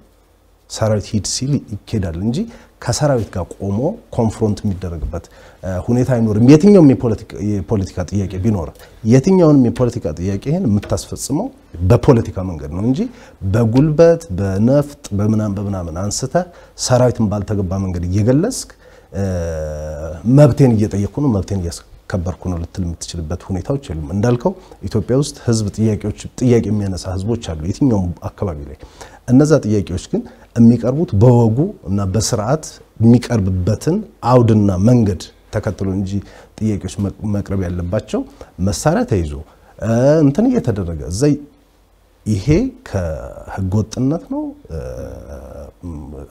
Speaker 1: ሰራዊት ሂድ ሲል ይኬዳል እንጂ ከሰራዊት ጋር ቆሞ ኮንፍሮንት የሚደረግበት ሁኔታ አይኖርም። የትኛውም የፖለቲካ ጥያቄ ቢኖር የትኛውንም የፖለቲካ ጥያቄ የምታስፈጽመው በፖለቲካ መንገድ ነው እንጂ በጉልበት በነፍጥ በምናምን በምናምን አንስተ ሰራዊትን ባልተገባ መንገድ እየገለጽክ መብቴን እየጠየቅኩ ነው መብቴን እያስከበርኩ ነው ልትል የምትችልበት ሁኔታዎች የሉም። እንዳልከው ኢትዮጵያ ውስጥ ህዝብ ጥያቄዎች ጥያቄ የሚያነሳ ህዝቦች አሉ የትኛውም አካባቢ ላይ እነዛ ጥያቄዎች ግን የሚቀርቡት በወጉ እና በስርዓት የሚቀርብበትን አውድና መንገድ ተከትሎ እንጂ ጥያቄዎች መቅረብ ያለባቸው መሳሪያ ተይዞ እንትን እየተደረገ እዛ ይሄ ከህገወጥነት ነው፣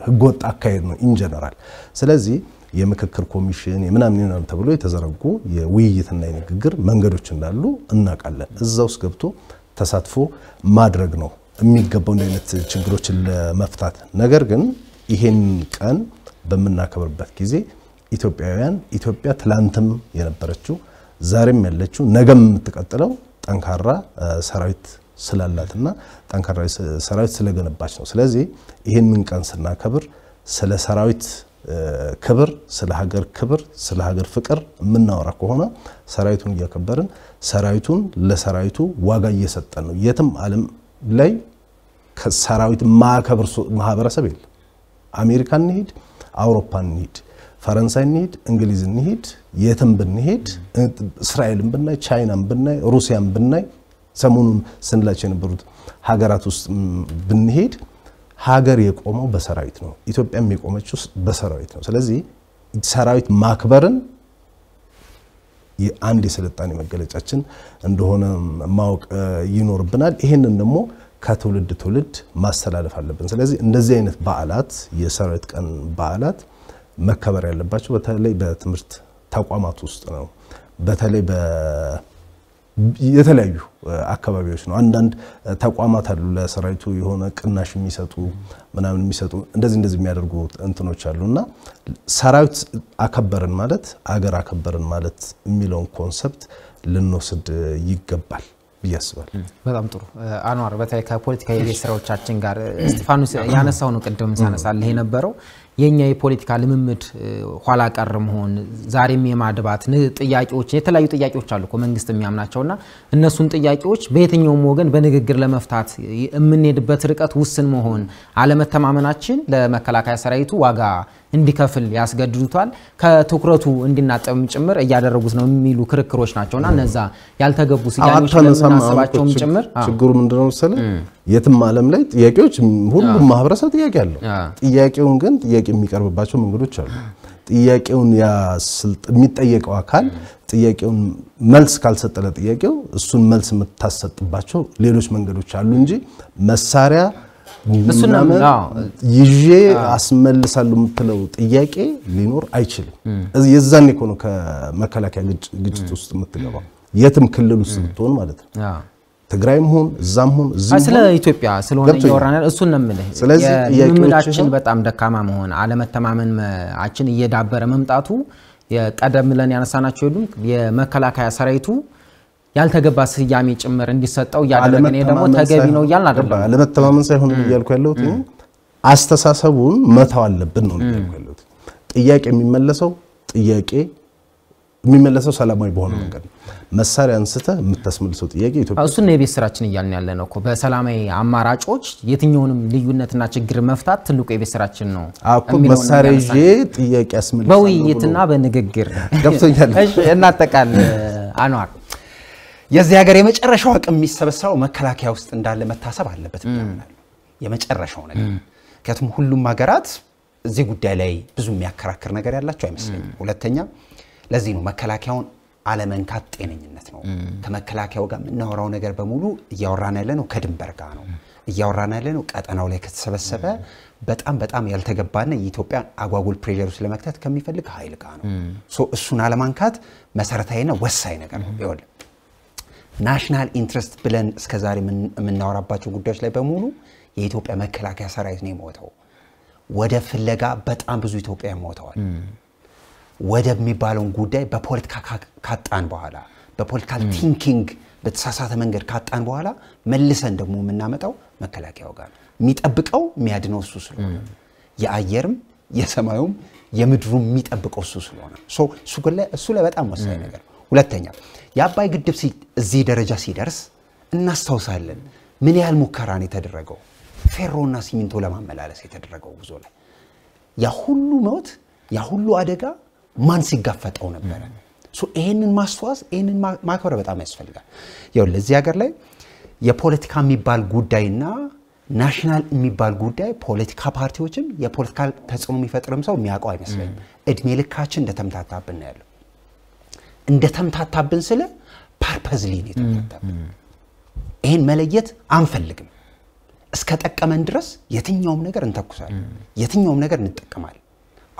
Speaker 1: ህገወጥ አካሄድ ነው ኢንጀነራል። ስለዚህ የምክክር ኮሚሽን የምናምን ተብሎ የተዘረጉ የውይይትና የንግግር መንገዶች እንዳሉ እናውቃለን። እዛ ውስጥ ገብቶ ተሳትፎ ማድረግ ነው የሚገባው እንዲህ አይነት ችግሮችን ለመፍታት ነገር ግን ይሄን ቀን በምናከብርበት ጊዜ ኢትዮጵያውያን ኢትዮጵያ ትላንትም የነበረችው ዛሬም ያለችው ነገም የምትቀጥለው ጠንካራ ሰራዊት ስላላትና ጠንካራ ሰራዊት ስለገነባች ነው። ስለዚህ ይህንን ቀን ስናከብር ስለ ሰራዊት ክብር፣ ስለ ሀገር ክብር፣ ስለ ሀገር ፍቅር የምናወራ ከሆነ ሰራዊቱን እያከበርን ሰራዊቱን ለሰራዊቱ ዋጋ እየሰጠን ነው። የትም ዓለም ላይ ሰራዊት ማከብር ማህበረሰብ የለም። አሜሪካ እንሂድ፣ አውሮፓ እንሂድ፣ ፈረንሳይ እንሂድ፣ እንግሊዝ እንሂድ፣ የትም ብንሄድ፣ እስራኤልን ብናይ፣ ቻይናን ብናይ፣ ሩሲያን ብናይ፣ ሰሞኑን ስንላቸው የነበሩት ሀገራት ውስጥ ብንሄድ ሀገር የቆመው በሰራዊት ነው። ኢትዮጵያም የቆመችው በሰራዊት ነው። ስለዚህ ሰራዊት ማክበርን የአንድ የስልጣኔ መገለጫችን እንደሆነ ማወቅ ይኖርብናል። ይህንን ደግሞ ከትውልድ ትውልድ ማስተላለፍ አለብን። ስለዚህ እንደዚህ አይነት በዓላት የሰራዊት ቀን በዓላት መከበር ያለባቸው በተለይ በትምህርት ተቋማት ውስጥ ነው። በተለይ የተለያዩ አካባቢዎች ነው። አንዳንድ ተቋማት አሉ ለሰራዊቱ የሆነ ቅናሽ የሚሰጡ ምናምን የሚሰጡ እንደዚህ እንደዚህ የሚያደርጉ እንትኖች አሉ እና ሰራዊት አከበርን ማለት አገር አከበርን ማለት የሚለውን ኮንሰፕት ልንወስድ ይገባል። ብዬ በጣም ጥሩ
Speaker 2: አኗር፣ በተለይ ከፖለቲካ የቤት ስራዎቻችን ጋር እስጢፋኖስ ያነሳው ነው ቅድም ሳነሳልህ የነበረው የኛ የፖለቲካ ልምምድ ኋላ ቀር መሆን ዛሬም የማድባት ጥያቄዎች የተለያዩ ጥያቄዎች አሉ መንግስት የሚያምናቸው እና እነሱን ጥያቄዎች በየትኛውም ወገን በንግግር ለመፍታት የምንሄድበት ርቀት ውስን መሆን አለመተማመናችን ለመከላከያ ሰራዊቱ ዋጋ እንዲከፍል ያስገድዱታል። ከትኩረቱ እንዲናጠብም ጭምር እያደረጉት ነው የሚሉ ክርክሮች ናቸው እና እነዛ ያልተገቡ ስያሜዎች ጭምር ችግሩ
Speaker 1: ምንድነው መሰለህ፣ የትም ዓለም ላይ ጥያቄዎች፣ ሁሉም ማህበረሰብ ጥያቄ አለው። ጥያቄውን ግን ጥያቄ የሚቀርብባቸው መንገዶች አሉ። ጥያቄውን የሚጠየቀው አካል ጥያቄውን መልስ ካልሰጠለ ጥያቄው እሱን መልስ የምታሰጥባቸው ሌሎች መንገዶች አሉ እንጂ መሳሪያ እሱንም ይዤ አስመልሳለሁ የምትለው ጥያቄ ሊኖር አይችልም። የዛኔ እኮ ነው ከመከላከያ ግጭት ውስጥ የምትገባው የትም ክልል ውስጥ ብትሆን ማለት ነው። ትግራይም ሁን እዛም ሁን እዚህ ስለ ኢትዮጵያ ስለሆነ እያወራን
Speaker 2: እሱን ነው የምልህ። ልምምዳችን
Speaker 1: በጣም ደካማ መሆን፣
Speaker 2: አለመተማመናችን እየዳበረ መምጣቱ ቀደም ብለን ያነሳናቸው የሉም የመከላከያ ሰራዊቱ ያልተገባ ስያሜ ጭምር እንዲሰጠው እያደረገ ደግሞ ተገቢ ነው
Speaker 1: እያልን አይደለም። አለመተማመን ሳይሆን እያልኩ ያለሁት አስተሳሰቡን መተው አለብን ነው እያልኩ ያለሁት። ጥያቄ የሚመለሰው ጥያቄ የሚመለሰው ሰላማዊ በሆነ መንገድ መሳሪያ አንስተ የምታስመልሰው ጥያቄ ኢትዮጵያ እሱ ነው
Speaker 2: የቤት ስራችን እያልን ያለ ነው። በሰላማዊ አማራጮች የትኛውንም ልዩነትና ችግር መፍታት ትልቁ የቤት ስራችን ነው።
Speaker 1: እኮ መሳሪያ
Speaker 2: ይዤ
Speaker 3: ጥያቄ አስመልሳለሁ በውይይትና በንግግር ገብቶኛል። እናጠቃል። አኗር የዚህ ሀገር የመጨረሻው አቅም የሚሰበሰበው መከላከያ ውስጥ እንዳለ መታሰብ አለበት ብለናል። የመጨረሻው ነገር ምክንያቱም ሁሉም ሀገራት እዚህ ጉዳይ ላይ ብዙ የሚያከራክር ነገር ያላቸው አይመስለኝም። ሁለተኛ ለዚህ ነው መከላከያውን አለመንካት ጤነኝነት ነው። ከመከላከያው ጋር የምናወራው ነገር በሙሉ እያወራን ያለ ነው ከድንበር ጋር ነው እያወራን ያለ ነው ቀጠናው ላይ ከተሰበሰበ በጣም በጣም ያልተገባና የኢትዮጵያን አጓጉል ፕሬር ውስጥ ለመክተት ከሚፈልግ ሀይል ጋር ነው። እሱን አለማንካት መሰረታዊና ወሳኝ ነገር ነው። ናሽናል ኢንትረስት ብለን እስከዛሬ የምናወራባቸው ጉዳዮች ላይ በሙሉ የኢትዮጵያ መከላከያ ሰራዊት ነው የሞተው። ወደ ፍለጋ በጣም ብዙ ኢትዮጵያ ሞተዋል። ወደብ የሚባለውን ጉዳይ በፖለቲካ ካጣን በኋላ በፖለቲካል ቲንኪንግ በተሳሳተ መንገድ ካጣን በኋላ መልሰን ደግሞ የምናመጣው መከላከያው ጋር የሚጠብቀው የሚያድነው እሱ ስለሆነ የአየርም የሰማዩም የምድሩም የሚጠብቀው እሱ ስለሆነ እሱ ላይ በጣም ወሳኝ ነገር ሁለተኛ የአባይ ግድብ እዚህ ደረጃ ሲደርስ እናስታውሳለን። ምን ያህል ሙከራን የተደረገው? ፌሮና ሲሚንቶ ለማመላለስ የተደረገው ጉዞ ላይ ያ ሁሉ ሞት፣ ያ ሁሉ አደጋ ማን ሲጋፈጠው ነበረ? ይህንን ማስተዋዝ፣ ይህንን ማክበር በጣም ያስፈልጋል። ያው ለዚህ ሀገር ላይ የፖለቲካ የሚባል ጉዳይና ናሽናል የሚባል ጉዳይ ፖለቲካ ፓርቲዎችም የፖለቲካ ተጽዕኖ የሚፈጥርም ሰው የሚያውቀው አይመስለኝም። እድሜ ልካችን እንደተምታታብን ነው ያለው። እንደተምታታብን ስለ ፐርፐዝሊ ነው የተምታታብን። ይህን መለየት አንፈልግም። እስከ ጠቀመን ድረስ የትኛውም ነገር እንተኩሳለን፣ የትኛውም ነገር እንጠቀማለን።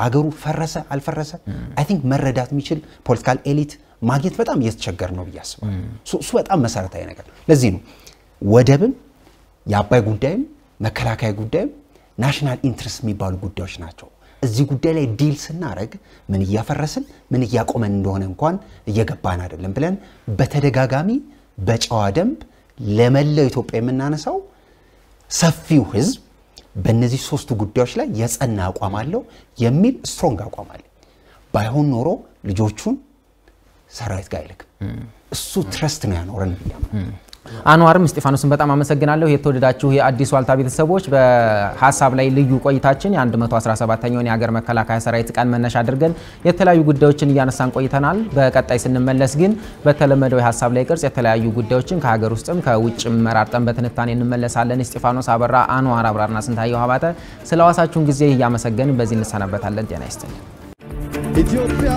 Speaker 3: አገሩ ፈረሰ አልፈረሰ አይ ቲንክ መረዳት የሚችል ፖለቲካል ኤሊት ማግኘት በጣም እየተቸገር ነው ብዬ አስባለሁ። እሱ በጣም መሰረታዊ ነገር። ለዚህ ነው ወደብም የአባይ ጉዳይም መከላከያ ጉዳይም ናሽናል ኢንትረስት የሚባሉ ጉዳዮች ናቸው። እዚህ ጉዳይ ላይ ዲል ስናደረግ ምን እያፈረስን ምን እያቆመን እንደሆነ እንኳን እየገባን አይደለም ብለን በተደጋጋሚ በጨዋ ደንብ ለመላው ኢትዮጵያ የምናነሳው ሰፊው ህዝብ በእነዚህ ሶስቱ ጉዳዮች ላይ የጸና አቋም አለው የሚል ስትሮንግ አቋም አለ። ባይሆን ኖሮ ልጆቹን ሰራዊት ጋር
Speaker 2: አይልክም። እሱ ትረስት ነው ያኖረን አንዋርም እስጢፋኖስን በጣም አመሰግናለሁ። የተወደዳችሁ የአዲስ ዋልታ ቤተሰቦች በሀሳብ ላይ ልዩ ቆይታችን የ117ኛውን የሀገር መከላከያ ሰራዊት ቀን መነሻ አድርገን የተለያዩ ጉዳዮችን እያነሳን ቆይተናል። በቀጣይ ስንመለስ ግን በተለመደው የሀሳብ ላይ ቅርጽ የተለያዩ ጉዳዮችን ከሀገር ውስጥም ከውጭ መራርጠን በትንታኔ እንመለሳለን። እስጢፋኖስ አበራ፣ አንዋር አብራርና ስንታየሁ አባተ ስለ ዋሳችሁን ጊዜ እያመሰገን በዚህ እንሰናበታለን። ጤና ይስጥልን
Speaker 1: ኢትዮጵያ